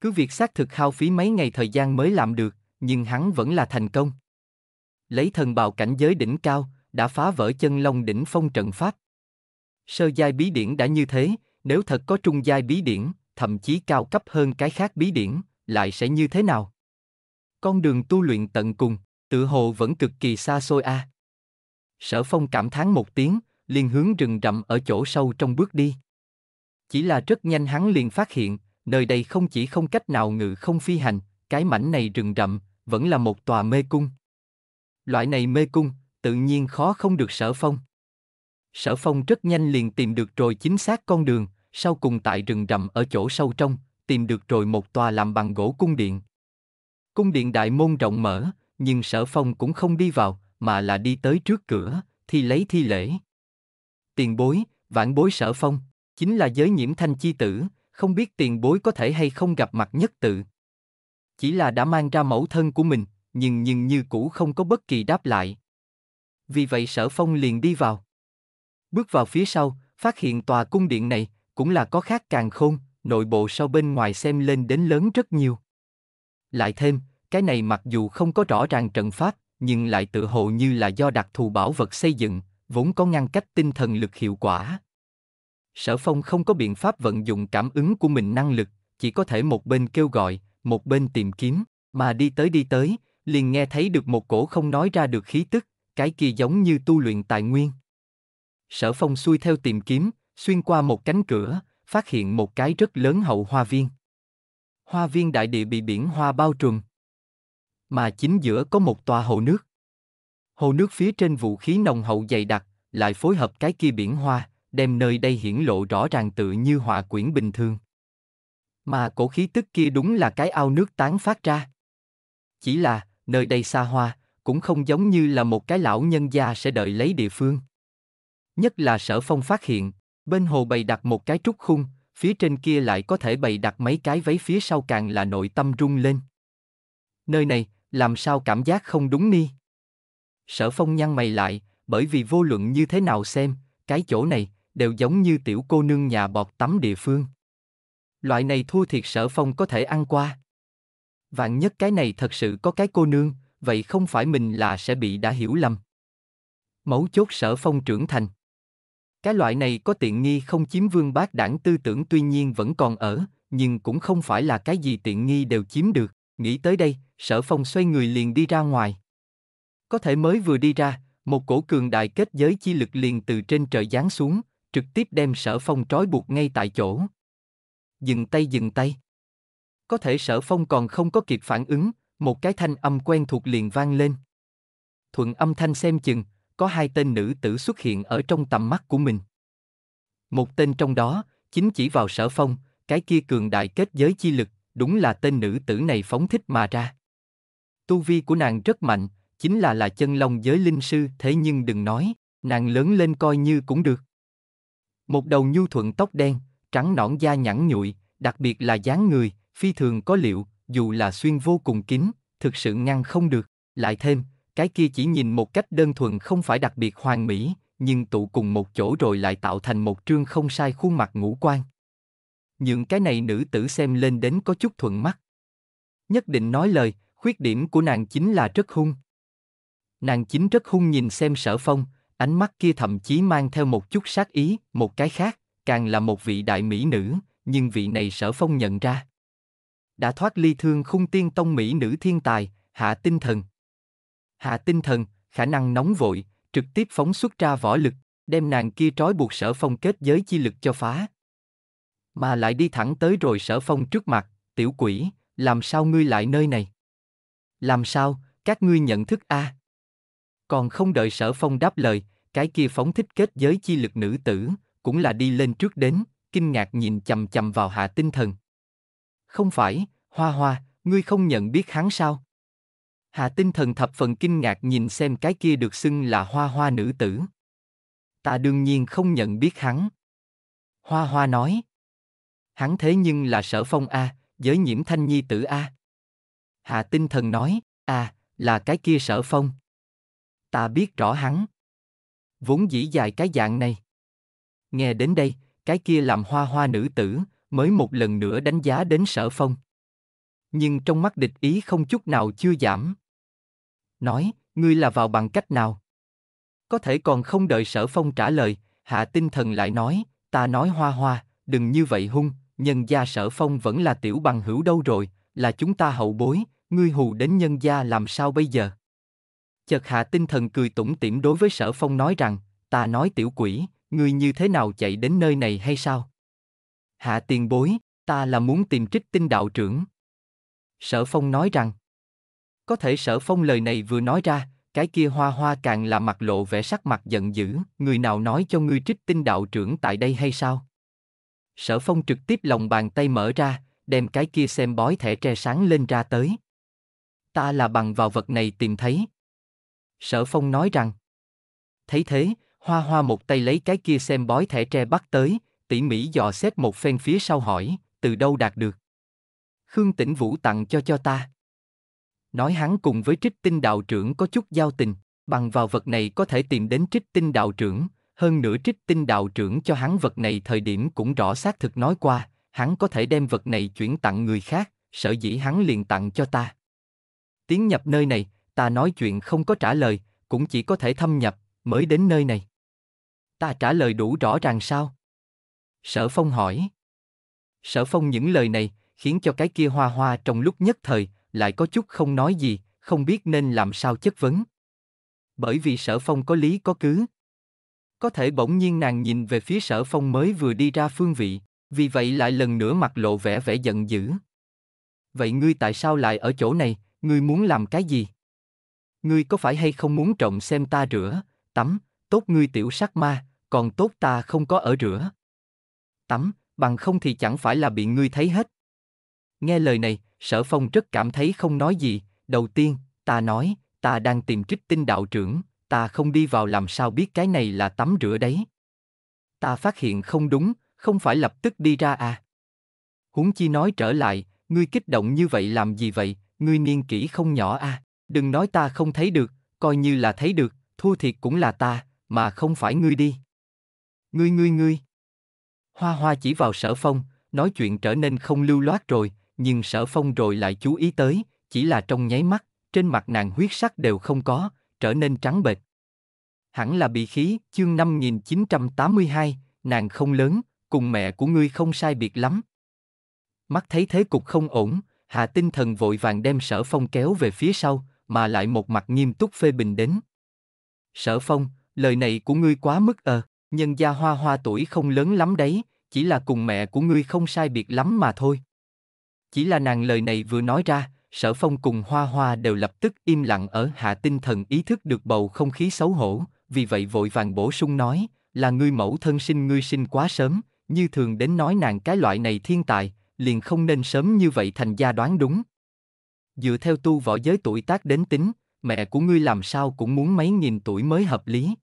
A: Cứ việc xác thực hao phí mấy ngày thời gian mới làm được, nhưng hắn vẫn là thành công. Lấy thần bào cảnh giới đỉnh cao, đã phá vỡ chân long đỉnh phong trận pháp. Sơ giai bí điển đã như thế, nếu thật có trung giai bí điển, thậm chí cao cấp hơn cái khác bí điển, lại sẽ như thế nào? Con đường tu luyện tận cùng, tự hồ vẫn cực kỳ xa xôi a. À. Sở Phong cảm thán một tiếng, liền hướng rừng rậm ở chỗ sâu trong bước đi. Chỉ là rất nhanh hắn liền phát hiện, nơi đây không chỉ không cách nào ngự không phi hành, cái mảnh này rừng rậm, vẫn là một tòa mê cung. Loại này mê cung, tự nhiên khó không được sở phong. Sở phong rất nhanh liền tìm được rồi chính xác con đường, sau cùng tại rừng rậm ở chỗ sâu trong, tìm được rồi một tòa làm bằng gỗ cung điện. Cung điện đại môn rộng mở, nhưng sở phong cũng không đi vào, mà là đi tới trước cửa, thì lấy thi lễ. Tiền bối, vãn bối sở phong, Chính là giới nhiễm thanh chi tử, không biết tiền bối có thể hay không gặp mặt nhất tự. Chỉ là đã mang ra mẫu thân của mình, nhưng nhưng như cũ không có bất kỳ đáp lại. Vì vậy sở phong liền đi vào. Bước vào phía sau, phát hiện tòa cung điện này, cũng là có khác càng khôn, nội bộ sau bên ngoài xem lên đến lớn rất nhiều. Lại thêm, cái này mặc dù không có rõ ràng trận pháp, nhưng lại tự hồ như là do đặc thù bảo vật xây dựng, vốn có ngăn cách tinh thần lực hiệu quả. Sở Phong không có biện pháp vận dụng cảm ứng của mình năng lực, chỉ có thể một bên kêu gọi, một bên tìm kiếm, mà đi tới đi tới, liền nghe thấy được một cổ không nói ra được khí tức, cái kia giống như tu luyện tài nguyên. Sở Phong xuôi theo tìm kiếm, xuyên qua một cánh cửa, phát hiện một cái rất lớn hậu hoa viên. Hoa viên đại địa bị biển hoa bao trùm, mà chính giữa có một tòa hồ nước. Hồ nước phía trên vũ khí nồng hậu dày đặc, lại phối hợp cái kia biển hoa, đem nơi đây hiển lộ rõ ràng tự như họa quyển bình thường. Mà cổ khí tức kia đúng là cái ao nước tán phát ra. Chỉ là, nơi đây xa hoa, cũng không giống như là một cái lão nhân gia sẽ đợi lấy địa phương. Nhất là sở phong phát hiện, bên hồ bày đặt một cái trúc khung, phía trên kia lại có thể bày đặt mấy cái váy phía sau càng là nội tâm rung lên. Nơi này, làm sao cảm giác không đúng ni? Sở phong nhăn mày lại, bởi vì vô luận như thế nào xem, cái chỗ này, đều giống như tiểu cô nương nhà bọt tắm địa phương. Loại này thua thiệt sở phong có thể ăn qua. Vạn nhất cái này thật sự có cái cô nương, vậy không phải mình là sẽ bị đã hiểu lầm. Mấu chốt sở phong trưởng thành. Cái loại này có tiện nghi không chiếm vương bác đảng tư tưởng tuy nhiên vẫn còn ở, nhưng cũng không phải là cái gì tiện nghi đều chiếm được. Nghĩ tới đây, sở phong xoay người liền đi ra ngoài. Có thể mới vừa đi ra, một cổ cường đại kết giới chi lực liền từ trên trời giáng xuống, trực tiếp đem sở phong trói buộc ngay tại chỗ. Dừng tay dừng tay. Có thể sở phong còn không có kịp phản ứng, một cái thanh âm quen thuộc liền vang lên. Thuận âm thanh xem chừng, có hai tên nữ tử xuất hiện ở trong tầm mắt của mình. Một tên trong đó, chính chỉ vào sở phong, cái kia cường đại kết giới chi lực, đúng là tên nữ tử này phóng thích mà ra. Tu vi của nàng rất mạnh, chính là là chân long giới linh sư thế nhưng đừng nói, nàng lớn lên coi như cũng được. Một đầu nhu thuận tóc đen, trắng nõn da nhẵn nhụi, đặc biệt là dáng người, phi thường có liệu, dù là xuyên vô cùng kín, thực sự ngăn không được. Lại thêm, cái kia chỉ nhìn một cách đơn thuần không phải đặc biệt hoàn mỹ, nhưng tụ cùng một chỗ rồi lại tạo thành một trương không sai khuôn mặt ngũ quan. Những cái này nữ tử xem lên đến có chút thuận mắt. Nhất định nói lời, khuyết điểm của nàng chính là rất hung. Nàng chính rất hung nhìn xem sở phong, Ánh mắt kia thậm chí mang theo một chút sát ý, một cái khác, càng là một vị đại mỹ nữ, nhưng vị này sở phong nhận ra. Đã thoát ly thương khung tiên tông mỹ nữ thiên tài, hạ tinh thần. Hạ tinh thần, khả năng nóng vội, trực tiếp phóng xuất ra võ lực, đem nàng kia trói buộc sở phong kết giới chi lực cho phá. Mà lại đi thẳng tới rồi sở phong trước mặt, tiểu quỷ, làm sao ngươi lại nơi này? Làm sao, các ngươi nhận thức a? À? Còn không đợi sở phong đáp lời, cái kia phóng thích kết giới chi lực nữ tử, cũng là đi lên trước đến, kinh ngạc nhìn chầm chầm vào hạ tinh thần. Không phải, hoa hoa, ngươi không nhận biết hắn sao? Hạ tinh thần thập phần kinh ngạc nhìn xem cái kia được xưng là hoa hoa nữ tử. Ta đương nhiên không nhận biết hắn. Hoa hoa nói. Hắn thế nhưng là sở phong A, giới nhiễm thanh nhi tử A. Hạ tinh thần nói, a à, là cái kia sở phong. Ta biết rõ hắn vốn dĩ dài cái dạng này. Nghe đến đây, cái kia làm hoa hoa nữ tử, mới một lần nữa đánh giá đến sở phong. Nhưng trong mắt địch ý không chút nào chưa giảm. Nói, ngươi là vào bằng cách nào? Có thể còn không đợi sở phong trả lời, hạ tinh thần lại nói, ta nói hoa hoa, đừng như vậy hung, nhân gia sở phong vẫn là tiểu bằng hữu đâu rồi, là chúng ta hậu bối, ngươi hù đến nhân gia làm sao bây giờ? Chợt hạ tinh thần cười tủm tỉm đối với sở phong nói rằng, ta nói tiểu quỷ, người như thế nào chạy đến nơi này hay sao? Hạ tiền bối, ta là muốn tìm trích tinh đạo trưởng. Sở phong nói rằng, có thể sở phong lời này vừa nói ra, cái kia hoa hoa càng là mặt lộ vẻ sắc mặt giận dữ, người nào nói cho ngươi trích tinh đạo trưởng tại đây hay sao? Sở phong trực tiếp lòng bàn tay mở ra, đem cái kia xem bói thẻ tre sáng lên ra tới. Ta là bằng vào vật này tìm thấy. Sở Phong nói rằng. Thấy thế, Hoa Hoa một tay lấy cái kia xem bói thẻ tre bắt tới, tỉ mỉ dò xét một phen phía sau hỏi, từ đâu đạt được. Khương Tĩnh Vũ tặng cho cho ta. Nói hắn cùng với trích tinh đạo trưởng có chút giao tình, bằng vào vật này có thể tìm đến trích tinh đạo trưởng, hơn nữa trích tinh đạo trưởng cho hắn vật này thời điểm cũng rõ xác thực nói qua, hắn có thể đem vật này chuyển tặng người khác, sở dĩ hắn liền tặng cho ta. Tiến nhập nơi này, ta nói chuyện không có trả lời, cũng chỉ có thể thâm nhập, mới đến nơi này. Ta trả lời đủ rõ ràng sao? Sở Phong hỏi. Sở Phong những lời này khiến cho cái kia hoa hoa trong lúc nhất thời lại có chút không nói gì, không biết nên làm sao chất vấn. Bởi vì Sở Phong có lý có cứ. Có thể bỗng nhiên nàng nhìn về phía Sở Phong mới vừa đi ra phương vị, vì vậy lại lần nữa mặt lộ vẻ vẻ giận dữ. Vậy ngươi tại sao lại ở chỗ này, ngươi muốn làm cái gì? ngươi có phải hay không muốn trọng xem ta rửa, tắm, tốt ngươi tiểu sắc ma, còn tốt ta không có ở rửa. Tắm, bằng không thì chẳng phải là bị ngươi thấy hết. Nghe lời này, sở phong rất cảm thấy không nói gì, đầu tiên, ta nói, ta đang tìm trích tinh đạo trưởng, ta không đi vào làm sao biết cái này là tắm rửa đấy. Ta phát hiện không đúng, không phải lập tức đi ra à. Huống chi nói trở lại, ngươi kích động như vậy làm gì vậy, ngươi niên kỹ không nhỏ à. Đừng nói ta không thấy được, coi như là thấy được, thua thiệt cũng là ta, mà không phải ngươi đi. Ngươi ngươi ngươi. Hoa hoa chỉ vào sở phong, nói chuyện trở nên không lưu loát rồi, nhưng sở phong rồi lại chú ý tới, chỉ là trong nháy mắt, trên mặt nàng huyết sắc đều không có, trở nên trắng bệch. Hẳn là bị khí, chương 5982, nàng không lớn, cùng mẹ của ngươi không sai biệt lắm. Mắt thấy thế cục không ổn, Hạ Tinh Thần vội vàng đem Sở Phong kéo về phía sau, mà lại một mặt nghiêm túc phê bình đến. Sở phong, lời này của ngươi quá mức ờ, nhân gia hoa hoa tuổi không lớn lắm đấy, chỉ là cùng mẹ của ngươi không sai biệt lắm mà thôi. Chỉ là nàng lời này vừa nói ra, sở phong cùng hoa hoa đều lập tức im lặng ở hạ tinh thần ý thức được bầu không khí xấu hổ, vì vậy vội vàng bổ sung nói, là ngươi mẫu thân sinh ngươi sinh quá sớm, như thường đến nói nàng cái loại này thiên tài, liền không nên sớm như vậy thành gia đoán đúng dựa theo tu võ giới tuổi tác đến tính, mẹ của ngươi làm sao cũng muốn mấy nghìn tuổi mới hợp lý.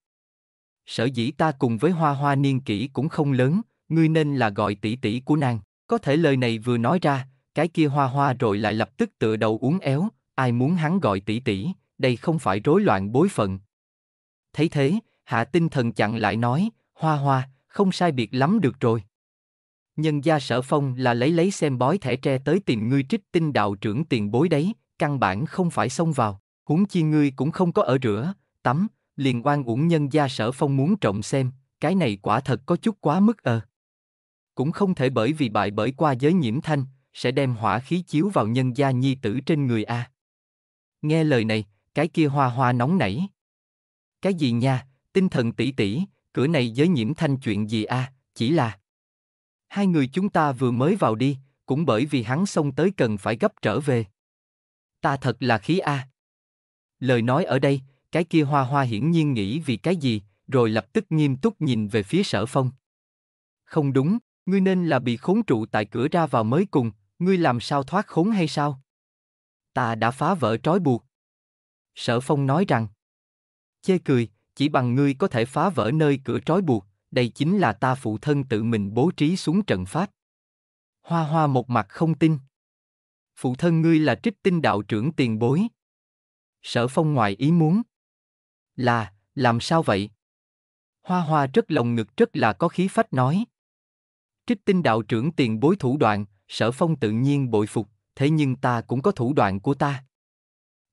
A: Sở dĩ ta cùng với hoa hoa niên kỷ cũng không lớn, ngươi nên là gọi tỷ tỷ của nàng. Có thể lời này vừa nói ra, cái kia hoa hoa rồi lại lập tức tựa đầu uống éo, ai muốn hắn gọi tỷ tỷ, đây không phải rối loạn bối phận. Thấy thế, hạ tinh thần chặn lại nói, hoa hoa, không sai biệt lắm được rồi nhân gia sở phong là lấy lấy xem bói thẻ tre tới tìm ngươi trích tinh đạo trưởng tiền bối đấy, căn bản không phải xông vào, huống chi ngươi cũng không có ở rửa, tắm, liền oan uổng nhân gia sở phong muốn trộm xem, cái này quả thật có chút quá mức ờ. Cũng không thể bởi vì bại bởi qua giới nhiễm thanh, sẽ đem hỏa khí chiếu vào nhân gia nhi tử trên người a. À. Nghe lời này, cái kia hoa hoa nóng nảy. Cái gì nha, tinh thần tỷ tỷ, cửa này giới nhiễm thanh chuyện gì a, à? chỉ là hai người chúng ta vừa mới vào đi, cũng bởi vì hắn xông tới cần phải gấp trở về. Ta thật là khí a. À. Lời nói ở đây, cái kia hoa hoa hiển nhiên nghĩ vì cái gì, rồi lập tức nghiêm túc nhìn về phía sở phong. Không đúng, ngươi nên là bị khốn trụ tại cửa ra vào mới cùng, ngươi làm sao thoát khốn hay sao? Ta đã phá vỡ trói buộc. Sở phong nói rằng, chê cười, chỉ bằng ngươi có thể phá vỡ nơi cửa trói buộc, đây chính là ta phụ thân tự mình bố trí xuống trận pháp. Hoa hoa một mặt không tin. Phụ thân ngươi là trích tinh đạo trưởng tiền bối. Sở phong ngoài ý muốn. Là, làm sao vậy? Hoa hoa rất lòng ngực rất là có khí phách nói. Trích tinh đạo trưởng tiền bối thủ đoạn, sở phong tự nhiên bội phục, thế nhưng ta cũng có thủ đoạn của ta.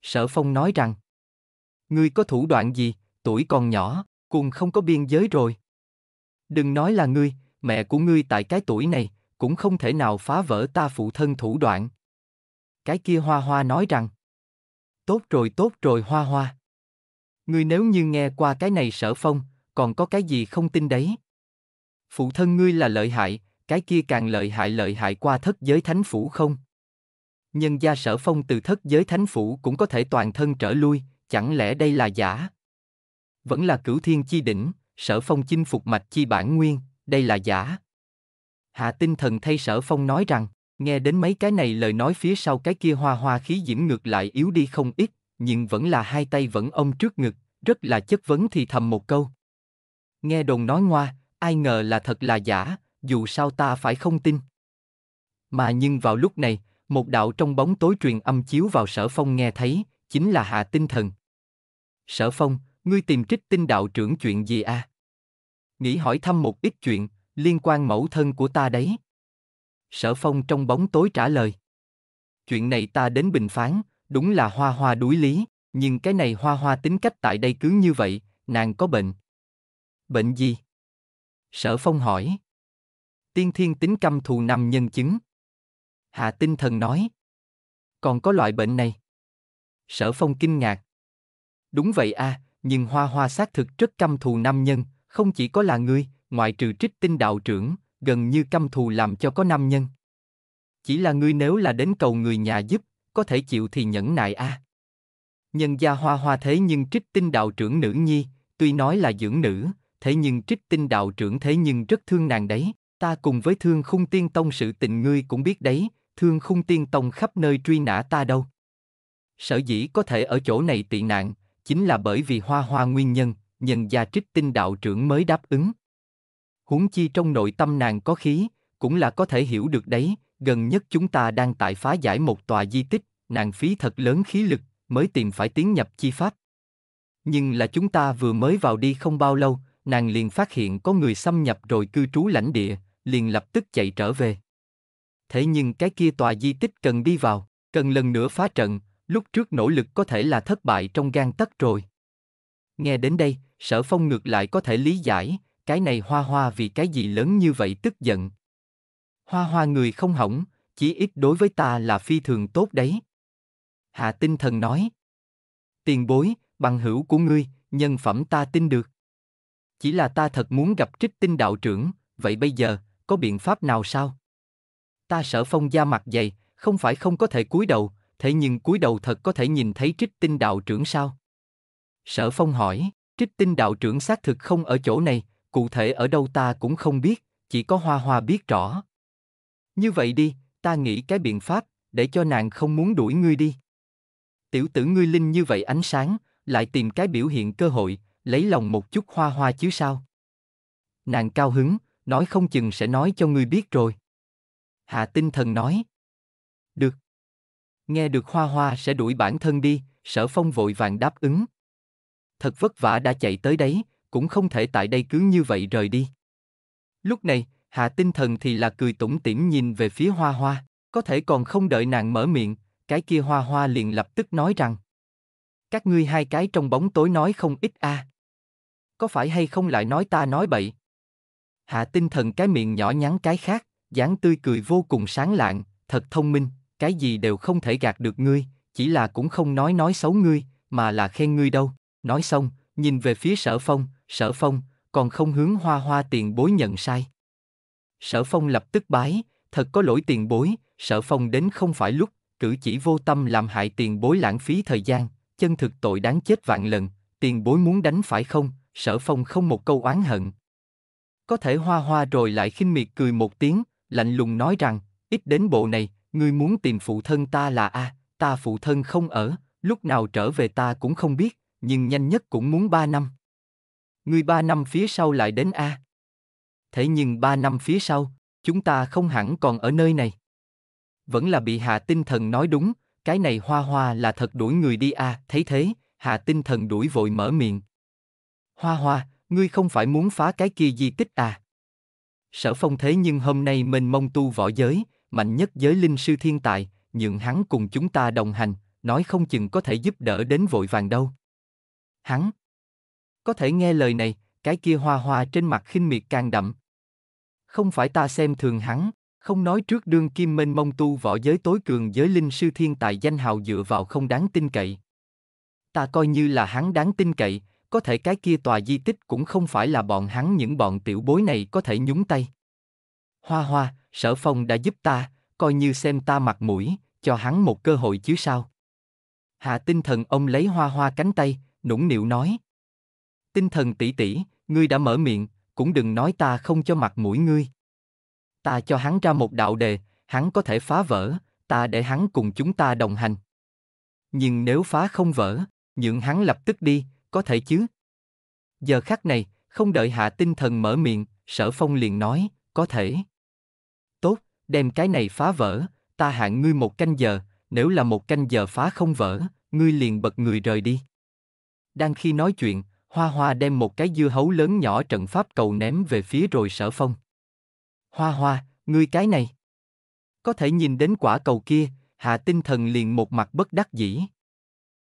A: Sở phong nói rằng, ngươi có thủ đoạn gì, tuổi còn nhỏ, cùng không có biên giới rồi. Đừng nói là ngươi, mẹ của ngươi tại cái tuổi này, cũng không thể nào phá vỡ ta phụ thân thủ đoạn. Cái kia hoa hoa nói rằng, tốt rồi tốt rồi hoa hoa. Ngươi nếu như nghe qua cái này sở phong, còn có cái gì không tin đấy. Phụ thân ngươi là lợi hại, cái kia càng lợi hại lợi hại qua thất giới thánh phủ không? Nhân gia sở phong từ thất giới thánh phủ cũng có thể toàn thân trở lui, chẳng lẽ đây là giả? Vẫn là cửu thiên chi đỉnh, sở phong chinh phục mạch chi bản nguyên, đây là giả. Hạ tinh thần thay sở phong nói rằng, nghe đến mấy cái này lời nói phía sau cái kia hoa hoa khí diễm ngược lại yếu đi không ít, nhưng vẫn là hai tay vẫn ông trước ngực, rất là chất vấn thì thầm một câu. Nghe đồn nói ngoa, ai ngờ là thật là giả, dù sao ta phải không tin. Mà nhưng vào lúc này, một đạo trong bóng tối truyền âm chiếu vào sở phong nghe thấy, chính là hạ tinh thần. Sở phong, ngươi tìm trích tinh đạo trưởng chuyện gì à? Nghĩ hỏi thăm một ít chuyện, liên quan mẫu thân của ta đấy. Sở phong trong bóng tối trả lời. Chuyện này ta đến bình phán, đúng là hoa hoa đuối lý, nhưng cái này hoa hoa tính cách tại đây cứ như vậy, nàng có bệnh. Bệnh gì? Sở phong hỏi. Tiên thiên tính căm thù nằm nhân chứng. Hạ tinh thần nói. Còn có loại bệnh này. Sở phong kinh ngạc. Đúng vậy a, à, nhưng hoa hoa xác thực rất căm thù nam nhân, không chỉ có là ngươi, ngoại trừ trích tinh đạo trưởng, gần như căm thù làm cho có nam nhân. Chỉ là ngươi nếu là đến cầu người nhà giúp, có thể chịu thì nhẫn nại a. À. Nhân gia hoa hoa thế nhưng trích tinh đạo trưởng nữ nhi, tuy nói là dưỡng nữ, thế nhưng trích tinh đạo trưởng thế nhưng rất thương nàng đấy. Ta cùng với thương khung tiên tông sự tình ngươi cũng biết đấy, thương khung tiên tông khắp nơi truy nã ta đâu. Sở dĩ có thể ở chỗ này tị nạn, chính là bởi vì hoa hoa nguyên nhân, nhân gia trích tinh đạo trưởng mới đáp ứng. Huống chi trong nội tâm nàng có khí, cũng là có thể hiểu được đấy, gần nhất chúng ta đang tại phá giải một tòa di tích, nàng phí thật lớn khí lực, mới tìm phải tiến nhập chi pháp. Nhưng là chúng ta vừa mới vào đi không bao lâu, nàng liền phát hiện có người xâm nhập rồi cư trú lãnh địa, liền lập tức chạy trở về. Thế nhưng cái kia tòa di tích cần đi vào, cần lần nữa phá trận, lúc trước nỗ lực có thể là thất bại trong gan tấc rồi. Nghe đến đây, sở phong ngược lại có thể lý giải, cái này hoa hoa vì cái gì lớn như vậy tức giận. Hoa hoa người không hỏng, chỉ ít đối với ta là phi thường tốt đấy. Hạ tinh thần nói. Tiền bối, bằng hữu của ngươi, nhân phẩm ta tin được. Chỉ là ta thật muốn gặp trích tinh đạo trưởng, vậy bây giờ, có biện pháp nào sao? Ta sở phong da mặt dày, không phải không có thể cúi đầu, thế nhưng cúi đầu thật có thể nhìn thấy trích tinh đạo trưởng sao? Sở phong hỏi, trích tinh đạo trưởng xác thực không ở chỗ này, cụ thể ở đâu ta cũng không biết, chỉ có hoa hoa biết rõ. Như vậy đi, ta nghĩ cái biện pháp, để cho nàng không muốn đuổi ngươi đi. Tiểu tử ngươi linh như vậy ánh sáng, lại tìm cái biểu hiện cơ hội, lấy lòng một chút hoa hoa chứ sao. Nàng cao hứng, nói không chừng sẽ nói cho ngươi biết rồi. Hạ tinh thần nói. Được nghe được hoa hoa sẽ đuổi bản thân đi, sở phong vội vàng đáp ứng. Thật vất vả đã chạy tới đấy, cũng không thể tại đây cứ như vậy rời đi. Lúc này, hạ tinh thần thì là cười tủm tỉm nhìn về phía hoa hoa, có thể còn không đợi nàng mở miệng, cái kia hoa hoa liền lập tức nói rằng. Các ngươi hai cái trong bóng tối nói không ít a. À. Có phải hay không lại nói ta nói bậy? Hạ tinh thần cái miệng nhỏ nhắn cái khác, dáng tươi cười vô cùng sáng lạng, thật thông minh, cái gì đều không thể gạt được ngươi, chỉ là cũng không nói nói xấu ngươi, mà là khen ngươi đâu. Nói xong, nhìn về phía sở phong, sở phong, còn không hướng hoa hoa tiền bối nhận sai. Sở phong lập tức bái, thật có lỗi tiền bối, sở phong đến không phải lúc, cử chỉ vô tâm làm hại tiền bối lãng phí thời gian, chân thực tội đáng chết vạn lần, tiền bối muốn đánh phải không, sở phong không một câu oán hận. Có thể hoa hoa rồi lại khinh miệt cười một tiếng, lạnh lùng nói rằng, ít đến bộ này, ngươi muốn tìm phụ thân ta là a, à, ta phụ thân không ở, lúc nào trở về ta cũng không biết, nhưng nhanh nhất cũng muốn ba năm. Ngươi ba năm phía sau lại đến a. À. Thế nhưng ba năm phía sau, chúng ta không hẳn còn ở nơi này. Vẫn là bị hạ tinh thần nói đúng, cái này hoa hoa là thật đuổi người đi a, à, thấy thế, hạ tinh thần đuổi vội mở miệng. Hoa hoa, ngươi không phải muốn phá cái kia di tích à? Sở phong thế nhưng hôm nay mình mong tu võ giới, mạnh nhất giới linh sư thiên tài, nhượng hắn cùng chúng ta đồng hành, nói không chừng có thể giúp đỡ đến vội vàng đâu. Hắn có thể nghe lời này, cái kia hoa hoa trên mặt khinh miệt càng đậm. Không phải ta xem thường hắn, không nói trước đương kim mênh mông tu võ giới tối cường giới linh sư thiên tài danh hào dựa vào không đáng tin cậy. Ta coi như là hắn đáng tin cậy, có thể cái kia tòa di tích cũng không phải là bọn hắn những bọn tiểu bối này có thể nhúng tay. Hoa hoa, sở phong đã giúp ta, coi như xem ta mặt mũi, cho hắn một cơ hội chứ sao. Hạ tinh thần ông lấy hoa hoa cánh tay, nũng nịu nói. Tinh thần tỷ tỷ, ngươi đã mở miệng, cũng đừng nói ta không cho mặt mũi ngươi. Ta cho hắn ra một đạo đề, hắn có thể phá vỡ, ta để hắn cùng chúng ta đồng hành. Nhưng nếu phá không vỡ, nhượng hắn lập tức đi, có thể chứ? Giờ khắc này, không đợi hạ tinh thần mở miệng, sở phong liền nói, có thể đem cái này phá vỡ, ta hạn ngươi một canh giờ, nếu là một canh giờ phá không vỡ, ngươi liền bật người rời đi. Đang khi nói chuyện, Hoa Hoa đem một cái dưa hấu lớn nhỏ trận pháp cầu ném về phía rồi sở phong. Hoa Hoa, ngươi cái này. Có thể nhìn đến quả cầu kia, hạ tinh thần liền một mặt bất đắc dĩ.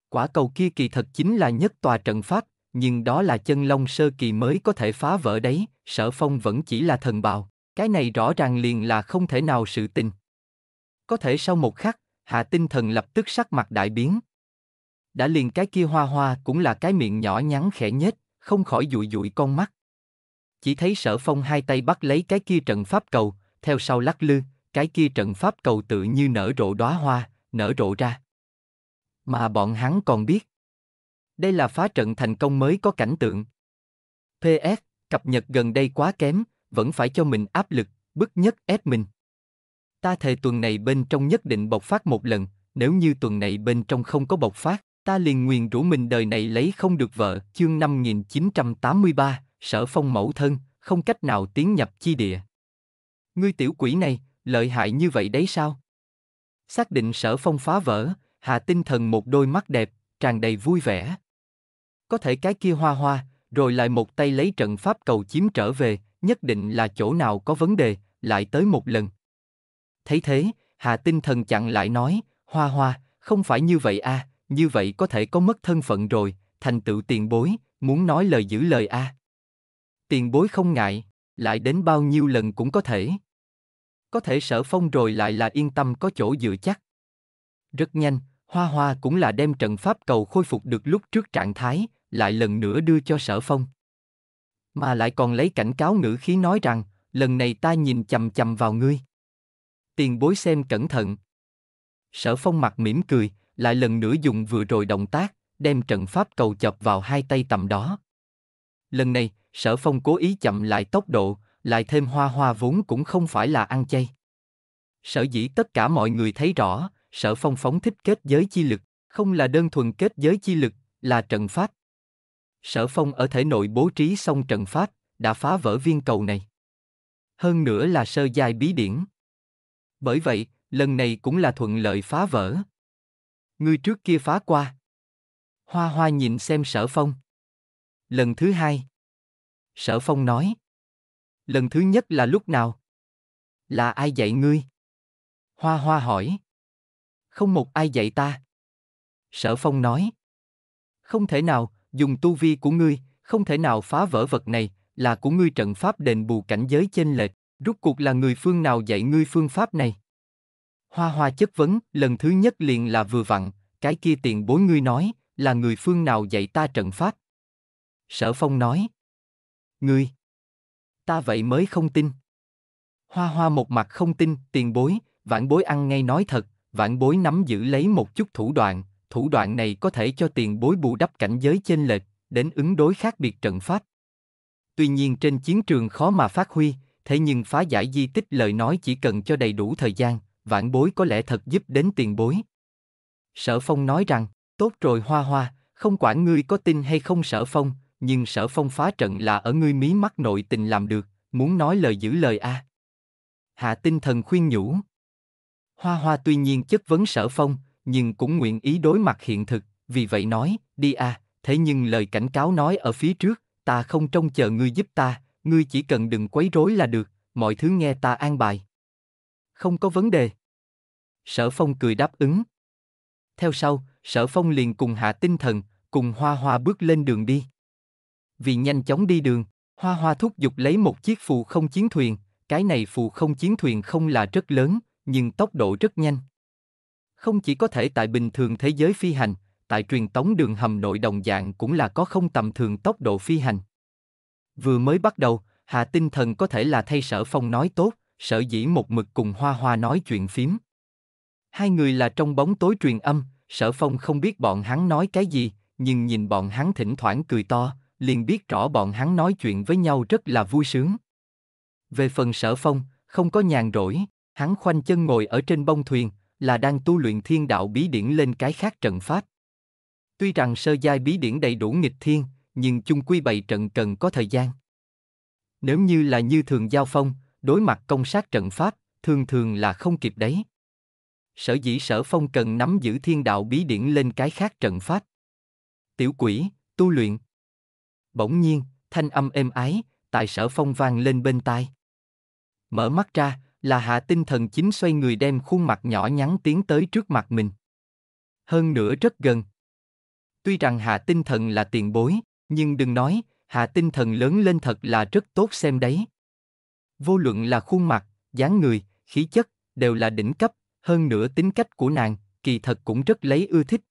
A: Quả cầu kia kỳ thật chính là nhất tòa trận pháp, nhưng đó là chân long sơ kỳ mới có thể phá vỡ đấy, sở phong vẫn chỉ là thần bào. Cái này rõ ràng liền là không thể nào sự tình. Có thể sau một khắc, hạ tinh thần lập tức sắc mặt đại biến. Đã liền cái kia hoa hoa cũng là cái miệng nhỏ nhắn khẽ nhếch, không khỏi dụi dụi con mắt. Chỉ thấy sở phong hai tay bắt lấy cái kia trận pháp cầu, theo sau lắc lư, cái kia trận pháp cầu tự như nở rộ đóa hoa, nở rộ ra. Mà bọn hắn còn biết. Đây là phá trận thành công mới có cảnh tượng. PS, cập nhật gần đây quá kém, vẫn phải cho mình áp lực, bức nhất ép mình. Ta thề tuần này bên trong nhất định bộc phát một lần, nếu như tuần này bên trong không có bộc phát, ta liền nguyền rủ mình đời này lấy không được vợ. Chương 5983, Sở Phong mẫu thân, không cách nào tiến nhập chi địa. Ngươi tiểu quỷ này, lợi hại như vậy đấy sao? Xác định Sở Phong phá vỡ, Hà Tinh Thần một đôi mắt đẹp, tràn đầy vui vẻ. Có thể cái kia hoa hoa, rồi lại một tay lấy trận pháp cầu chiếm trở về, nhất định là chỗ nào có vấn đề, lại tới một lần. Thấy thế, Hà Tinh Thần chặn lại nói, Hoa Hoa, không phải như vậy a, à, như vậy có thể có mất thân phận rồi, thành tựu tiền bối, muốn nói lời giữ lời a. À. Tiền bối không ngại, lại đến bao nhiêu lần cũng có thể. Có thể sở phong rồi lại là yên tâm có chỗ dựa chắc. Rất nhanh, Hoa Hoa cũng là đem trận pháp cầu khôi phục được lúc trước trạng thái, lại lần nữa đưa cho sở phong mà lại còn lấy cảnh cáo ngữ khí nói rằng, lần này ta nhìn chầm chầm vào ngươi. Tiền bối xem cẩn thận. Sở phong mặt mỉm cười, lại lần nữa dùng vừa rồi động tác, đem trận pháp cầu chập vào hai tay tầm đó. Lần này, sở phong cố ý chậm lại tốc độ, lại thêm hoa hoa vốn cũng không phải là ăn chay. Sở dĩ tất cả mọi người thấy rõ, sở phong phóng thích kết giới chi lực, không là đơn thuần kết giới chi lực, là trận pháp, Sở Phong ở thể nội bố trí xong trận pháp, đã phá vỡ viên cầu này. Hơn nữa là sơ giai bí điển. Bởi vậy, lần này cũng là thuận lợi phá vỡ. Ngươi trước kia phá qua. Hoa hoa nhìn xem sở phong. Lần thứ hai. Sở phong nói. Lần thứ nhất là lúc nào? Là ai dạy ngươi? Hoa hoa hỏi. Không một ai dạy ta. Sở phong nói. Không thể nào, dùng tu vi của ngươi, không thể nào phá vỡ vật này, là của ngươi trận pháp đền bù cảnh giới chênh lệch, rút cuộc là người phương nào dạy ngươi phương pháp này. Hoa hoa chất vấn, lần thứ nhất liền là vừa vặn, cái kia tiền bối ngươi nói, là người phương nào dạy ta trận pháp. Sở phong nói, ngươi, ta vậy mới không tin. Hoa hoa một mặt không tin, tiền bối, vãn bối ăn ngay nói thật, vãn bối nắm giữ lấy một chút thủ đoạn, thủ đoạn này có thể cho tiền bối bù đắp cảnh giới chênh lệch, đến ứng đối khác biệt trận pháp. Tuy nhiên trên chiến trường khó mà phát huy, thế nhưng phá giải di tích lời nói chỉ cần cho đầy đủ thời gian, vạn bối có lẽ thật giúp đến tiền bối. Sở Phong nói rằng, tốt rồi Hoa Hoa, không quản ngươi có tin hay không Sở Phong, nhưng Sở Phong phá trận là ở ngươi mí mắt nội tình làm được, muốn nói lời giữ lời a. À. Hạ tinh thần khuyên nhủ. Hoa Hoa tuy nhiên chất vấn Sở Phong, nhưng cũng nguyện ý đối mặt hiện thực, vì vậy nói, đi à, thế nhưng lời cảnh cáo nói ở phía trước, ta không trông chờ ngươi giúp ta, ngươi chỉ cần đừng quấy rối là được, mọi thứ nghe ta an bài. Không có vấn đề. Sở Phong cười đáp ứng. Theo sau, Sở Phong liền cùng hạ tinh thần, cùng Hoa Hoa bước lên đường đi. Vì nhanh chóng đi đường, Hoa Hoa thúc giục lấy một chiếc phù không chiến thuyền, cái này phù không chiến thuyền không là rất lớn, nhưng tốc độ rất nhanh không chỉ có thể tại bình thường thế giới phi hành, tại truyền tống đường hầm nội đồng dạng cũng là có không tầm thường tốc độ phi hành. Vừa mới bắt đầu, Hạ Tinh Thần có thể là thay Sở Phong nói tốt, sở dĩ một mực cùng Hoa Hoa nói chuyện phím. Hai người là trong bóng tối truyền âm, Sở Phong không biết bọn hắn nói cái gì, nhưng nhìn bọn hắn thỉnh thoảng cười to, liền biết rõ bọn hắn nói chuyện với nhau rất là vui sướng. Về phần Sở Phong, không có nhàn rỗi, hắn khoanh chân ngồi ở trên bông thuyền, là đang tu luyện thiên đạo bí điển lên cái khác trận pháp. Tuy rằng sơ giai bí điển đầy đủ nghịch thiên, nhưng chung quy bày trận cần có thời gian. Nếu như là như thường giao phong, đối mặt công sát trận pháp, thường thường là không kịp đấy. Sở dĩ sở phong cần nắm giữ thiên đạo bí điển lên cái khác trận pháp. Tiểu quỷ, tu luyện. Bỗng nhiên, thanh âm êm ái, tại sở phong vang lên bên tai. Mở mắt ra, là hạ tinh thần chính xoay người đem khuôn mặt nhỏ nhắn tiến tới trước mặt mình. Hơn nữa rất gần. Tuy rằng hạ tinh thần là tiền bối, nhưng đừng nói, hạ tinh thần lớn lên thật là rất tốt xem đấy. Vô luận là khuôn mặt, dáng người, khí chất, đều là đỉnh cấp, hơn nữa tính cách của nàng, kỳ thật cũng rất lấy ưa thích.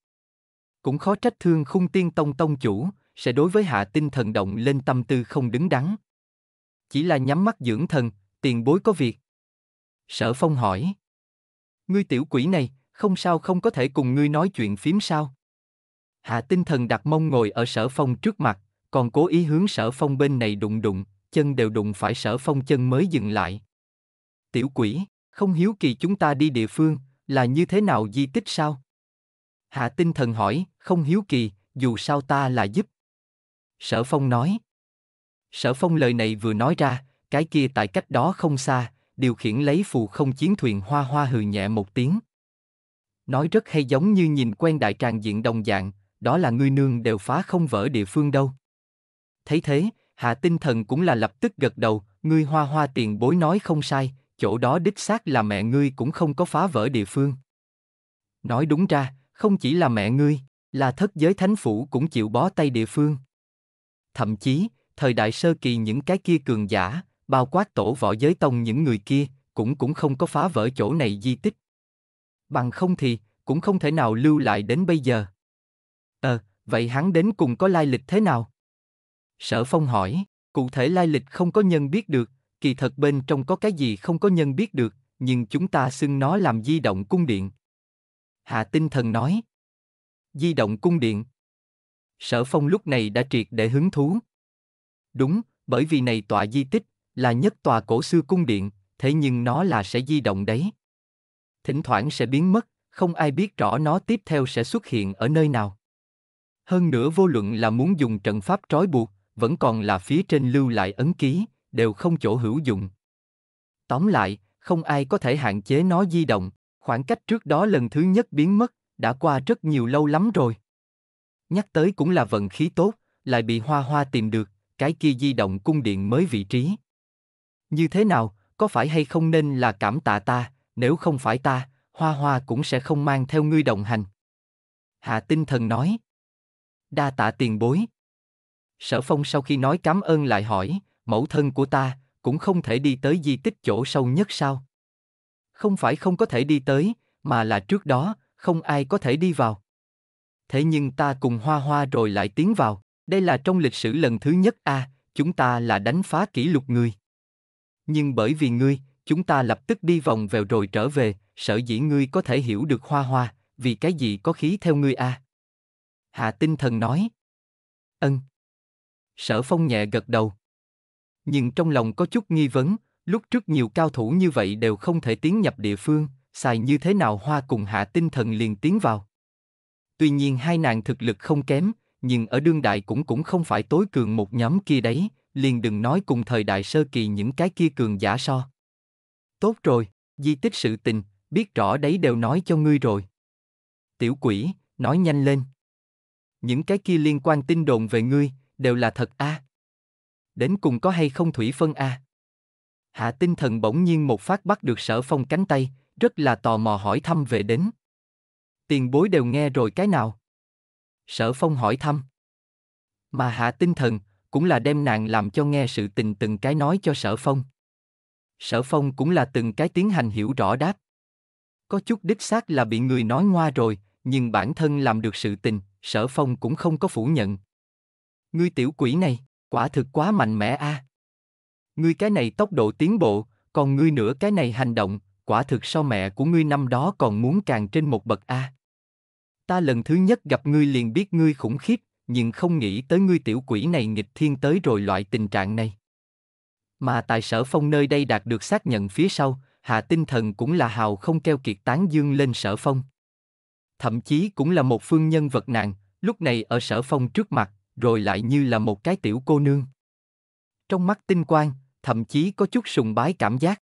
A: Cũng khó trách thương khung tiên tông tông chủ, sẽ đối với hạ tinh thần động lên tâm tư không đứng đắn. Chỉ là nhắm mắt dưỡng thần, tiền bối có việc. Sở Phong hỏi. Ngươi tiểu quỷ này, không sao không có thể cùng ngươi nói chuyện phím sao? Hạ tinh thần đặt mông ngồi ở sở phong trước mặt, còn cố ý hướng sở phong bên này đụng đụng, chân đều đụng phải sở phong chân mới dừng lại. Tiểu quỷ, không hiếu kỳ chúng ta đi địa phương, là như thế nào di tích sao? Hạ tinh thần hỏi, không hiếu kỳ, dù sao ta là giúp. Sở phong nói. Sở phong lời này vừa nói ra, cái kia tại cách đó không xa, điều khiển lấy phù không chiến thuyền hoa hoa hừ nhẹ một tiếng. Nói rất hay giống như nhìn quen đại tràng diện đồng dạng, đó là ngươi nương đều phá không vỡ địa phương đâu. Thấy thế, hạ tinh thần cũng là lập tức gật đầu, ngươi hoa hoa tiền bối nói không sai, chỗ đó đích xác là mẹ ngươi cũng không có phá vỡ địa phương. Nói đúng ra, không chỉ là mẹ ngươi, là thất giới thánh phủ cũng chịu bó tay địa phương. Thậm chí, thời đại sơ kỳ những cái kia cường giả, bao quát tổ võ giới tông những người kia, cũng cũng không có phá vỡ chỗ này di tích. Bằng không thì, cũng không thể nào lưu lại đến bây giờ. Ờ, vậy hắn đến cùng có lai lịch thế nào? Sở Phong hỏi, cụ thể lai lịch không có nhân biết được, kỳ thật bên trong có cái gì không có nhân biết được, nhưng chúng ta xưng nó làm di động cung điện. Hạ tinh thần nói, di động cung điện. Sở Phong lúc này đã triệt để hứng thú. Đúng, bởi vì này tọa di tích, là nhất tòa cổ xưa cung điện, thế nhưng nó là sẽ di động đấy. Thỉnh thoảng sẽ biến mất, không ai biết rõ nó tiếp theo sẽ xuất hiện ở nơi nào. Hơn nữa vô luận là muốn dùng trận pháp trói buộc, vẫn còn là phía trên lưu lại ấn ký, đều không chỗ hữu dụng. Tóm lại, không ai có thể hạn chế nó di động, khoảng cách trước đó lần thứ nhất biến mất, đã qua rất nhiều lâu lắm rồi. Nhắc tới cũng là vận khí tốt, lại bị hoa hoa tìm được, cái kia di động cung điện mới vị trí, như thế nào, có phải hay không nên là cảm tạ ta, nếu không phải ta, Hoa Hoa cũng sẽ không mang theo ngươi đồng hành. Hạ tinh thần nói. Đa tạ tiền bối. Sở phong sau khi nói cảm ơn lại hỏi, mẫu thân của ta, cũng không thể đi tới di tích chỗ sâu nhất sao? Không phải không có thể đi tới, mà là trước đó, không ai có thể đi vào. Thế nhưng ta cùng hoa hoa rồi lại tiến vào, đây là trong lịch sử lần thứ nhất a, à, chúng ta là đánh phá kỷ lục người. Nhưng bởi vì ngươi, chúng ta lập tức đi vòng vèo rồi trở về, sở dĩ ngươi có thể hiểu được hoa hoa, vì cái gì có khí theo ngươi a à? Hạ tinh thần nói. Ân. Sở phong nhẹ gật đầu. Nhưng trong lòng có chút nghi vấn, lúc trước nhiều cao thủ như vậy đều không thể tiến nhập địa phương, xài như thế nào hoa cùng hạ tinh thần liền tiến vào. Tuy nhiên hai nàng thực lực không kém, nhưng ở đương đại cũng cũng không phải tối cường một nhóm kia đấy, liền đừng nói cùng thời đại sơ kỳ những cái kia cường giả so. Tốt rồi, di tích sự tình, biết rõ đấy đều nói cho ngươi rồi. Tiểu quỷ, nói nhanh lên. Những cái kia liên quan tin đồn về ngươi, đều là thật a. À? Đến cùng có hay không thủy phân a? À? Hạ tinh thần bỗng nhiên một phát bắt được sở phong cánh tay, rất là tò mò hỏi thăm về đến. Tiền bối đều nghe rồi cái nào? Sở phong hỏi thăm. Mà hạ tinh thần, cũng là đem nàng làm cho nghe sự tình từng cái nói cho sở phong. Sở phong cũng là từng cái tiến hành hiểu rõ đáp. Có chút đích xác là bị người nói ngoa rồi, nhưng bản thân làm được sự tình, sở phong cũng không có phủ nhận. Ngươi tiểu quỷ này, quả thực quá mạnh mẽ a. À. Ngươi cái này tốc độ tiến bộ, còn ngươi nữa cái này hành động, quả thực so mẹ của ngươi năm đó còn muốn càng trên một bậc a. À. Ta lần thứ nhất gặp ngươi liền biết ngươi khủng khiếp, nhưng không nghĩ tới ngươi tiểu quỷ này nghịch thiên tới rồi loại tình trạng này. Mà tại sở phong nơi đây đạt được xác nhận phía sau, hạ tinh thần cũng là hào không keo kiệt tán dương lên sở phong. Thậm chí cũng là một phương nhân vật nạn, lúc này ở sở phong trước mặt, rồi lại như là một cái tiểu cô nương. Trong mắt tinh quang, thậm chí có chút sùng bái cảm giác.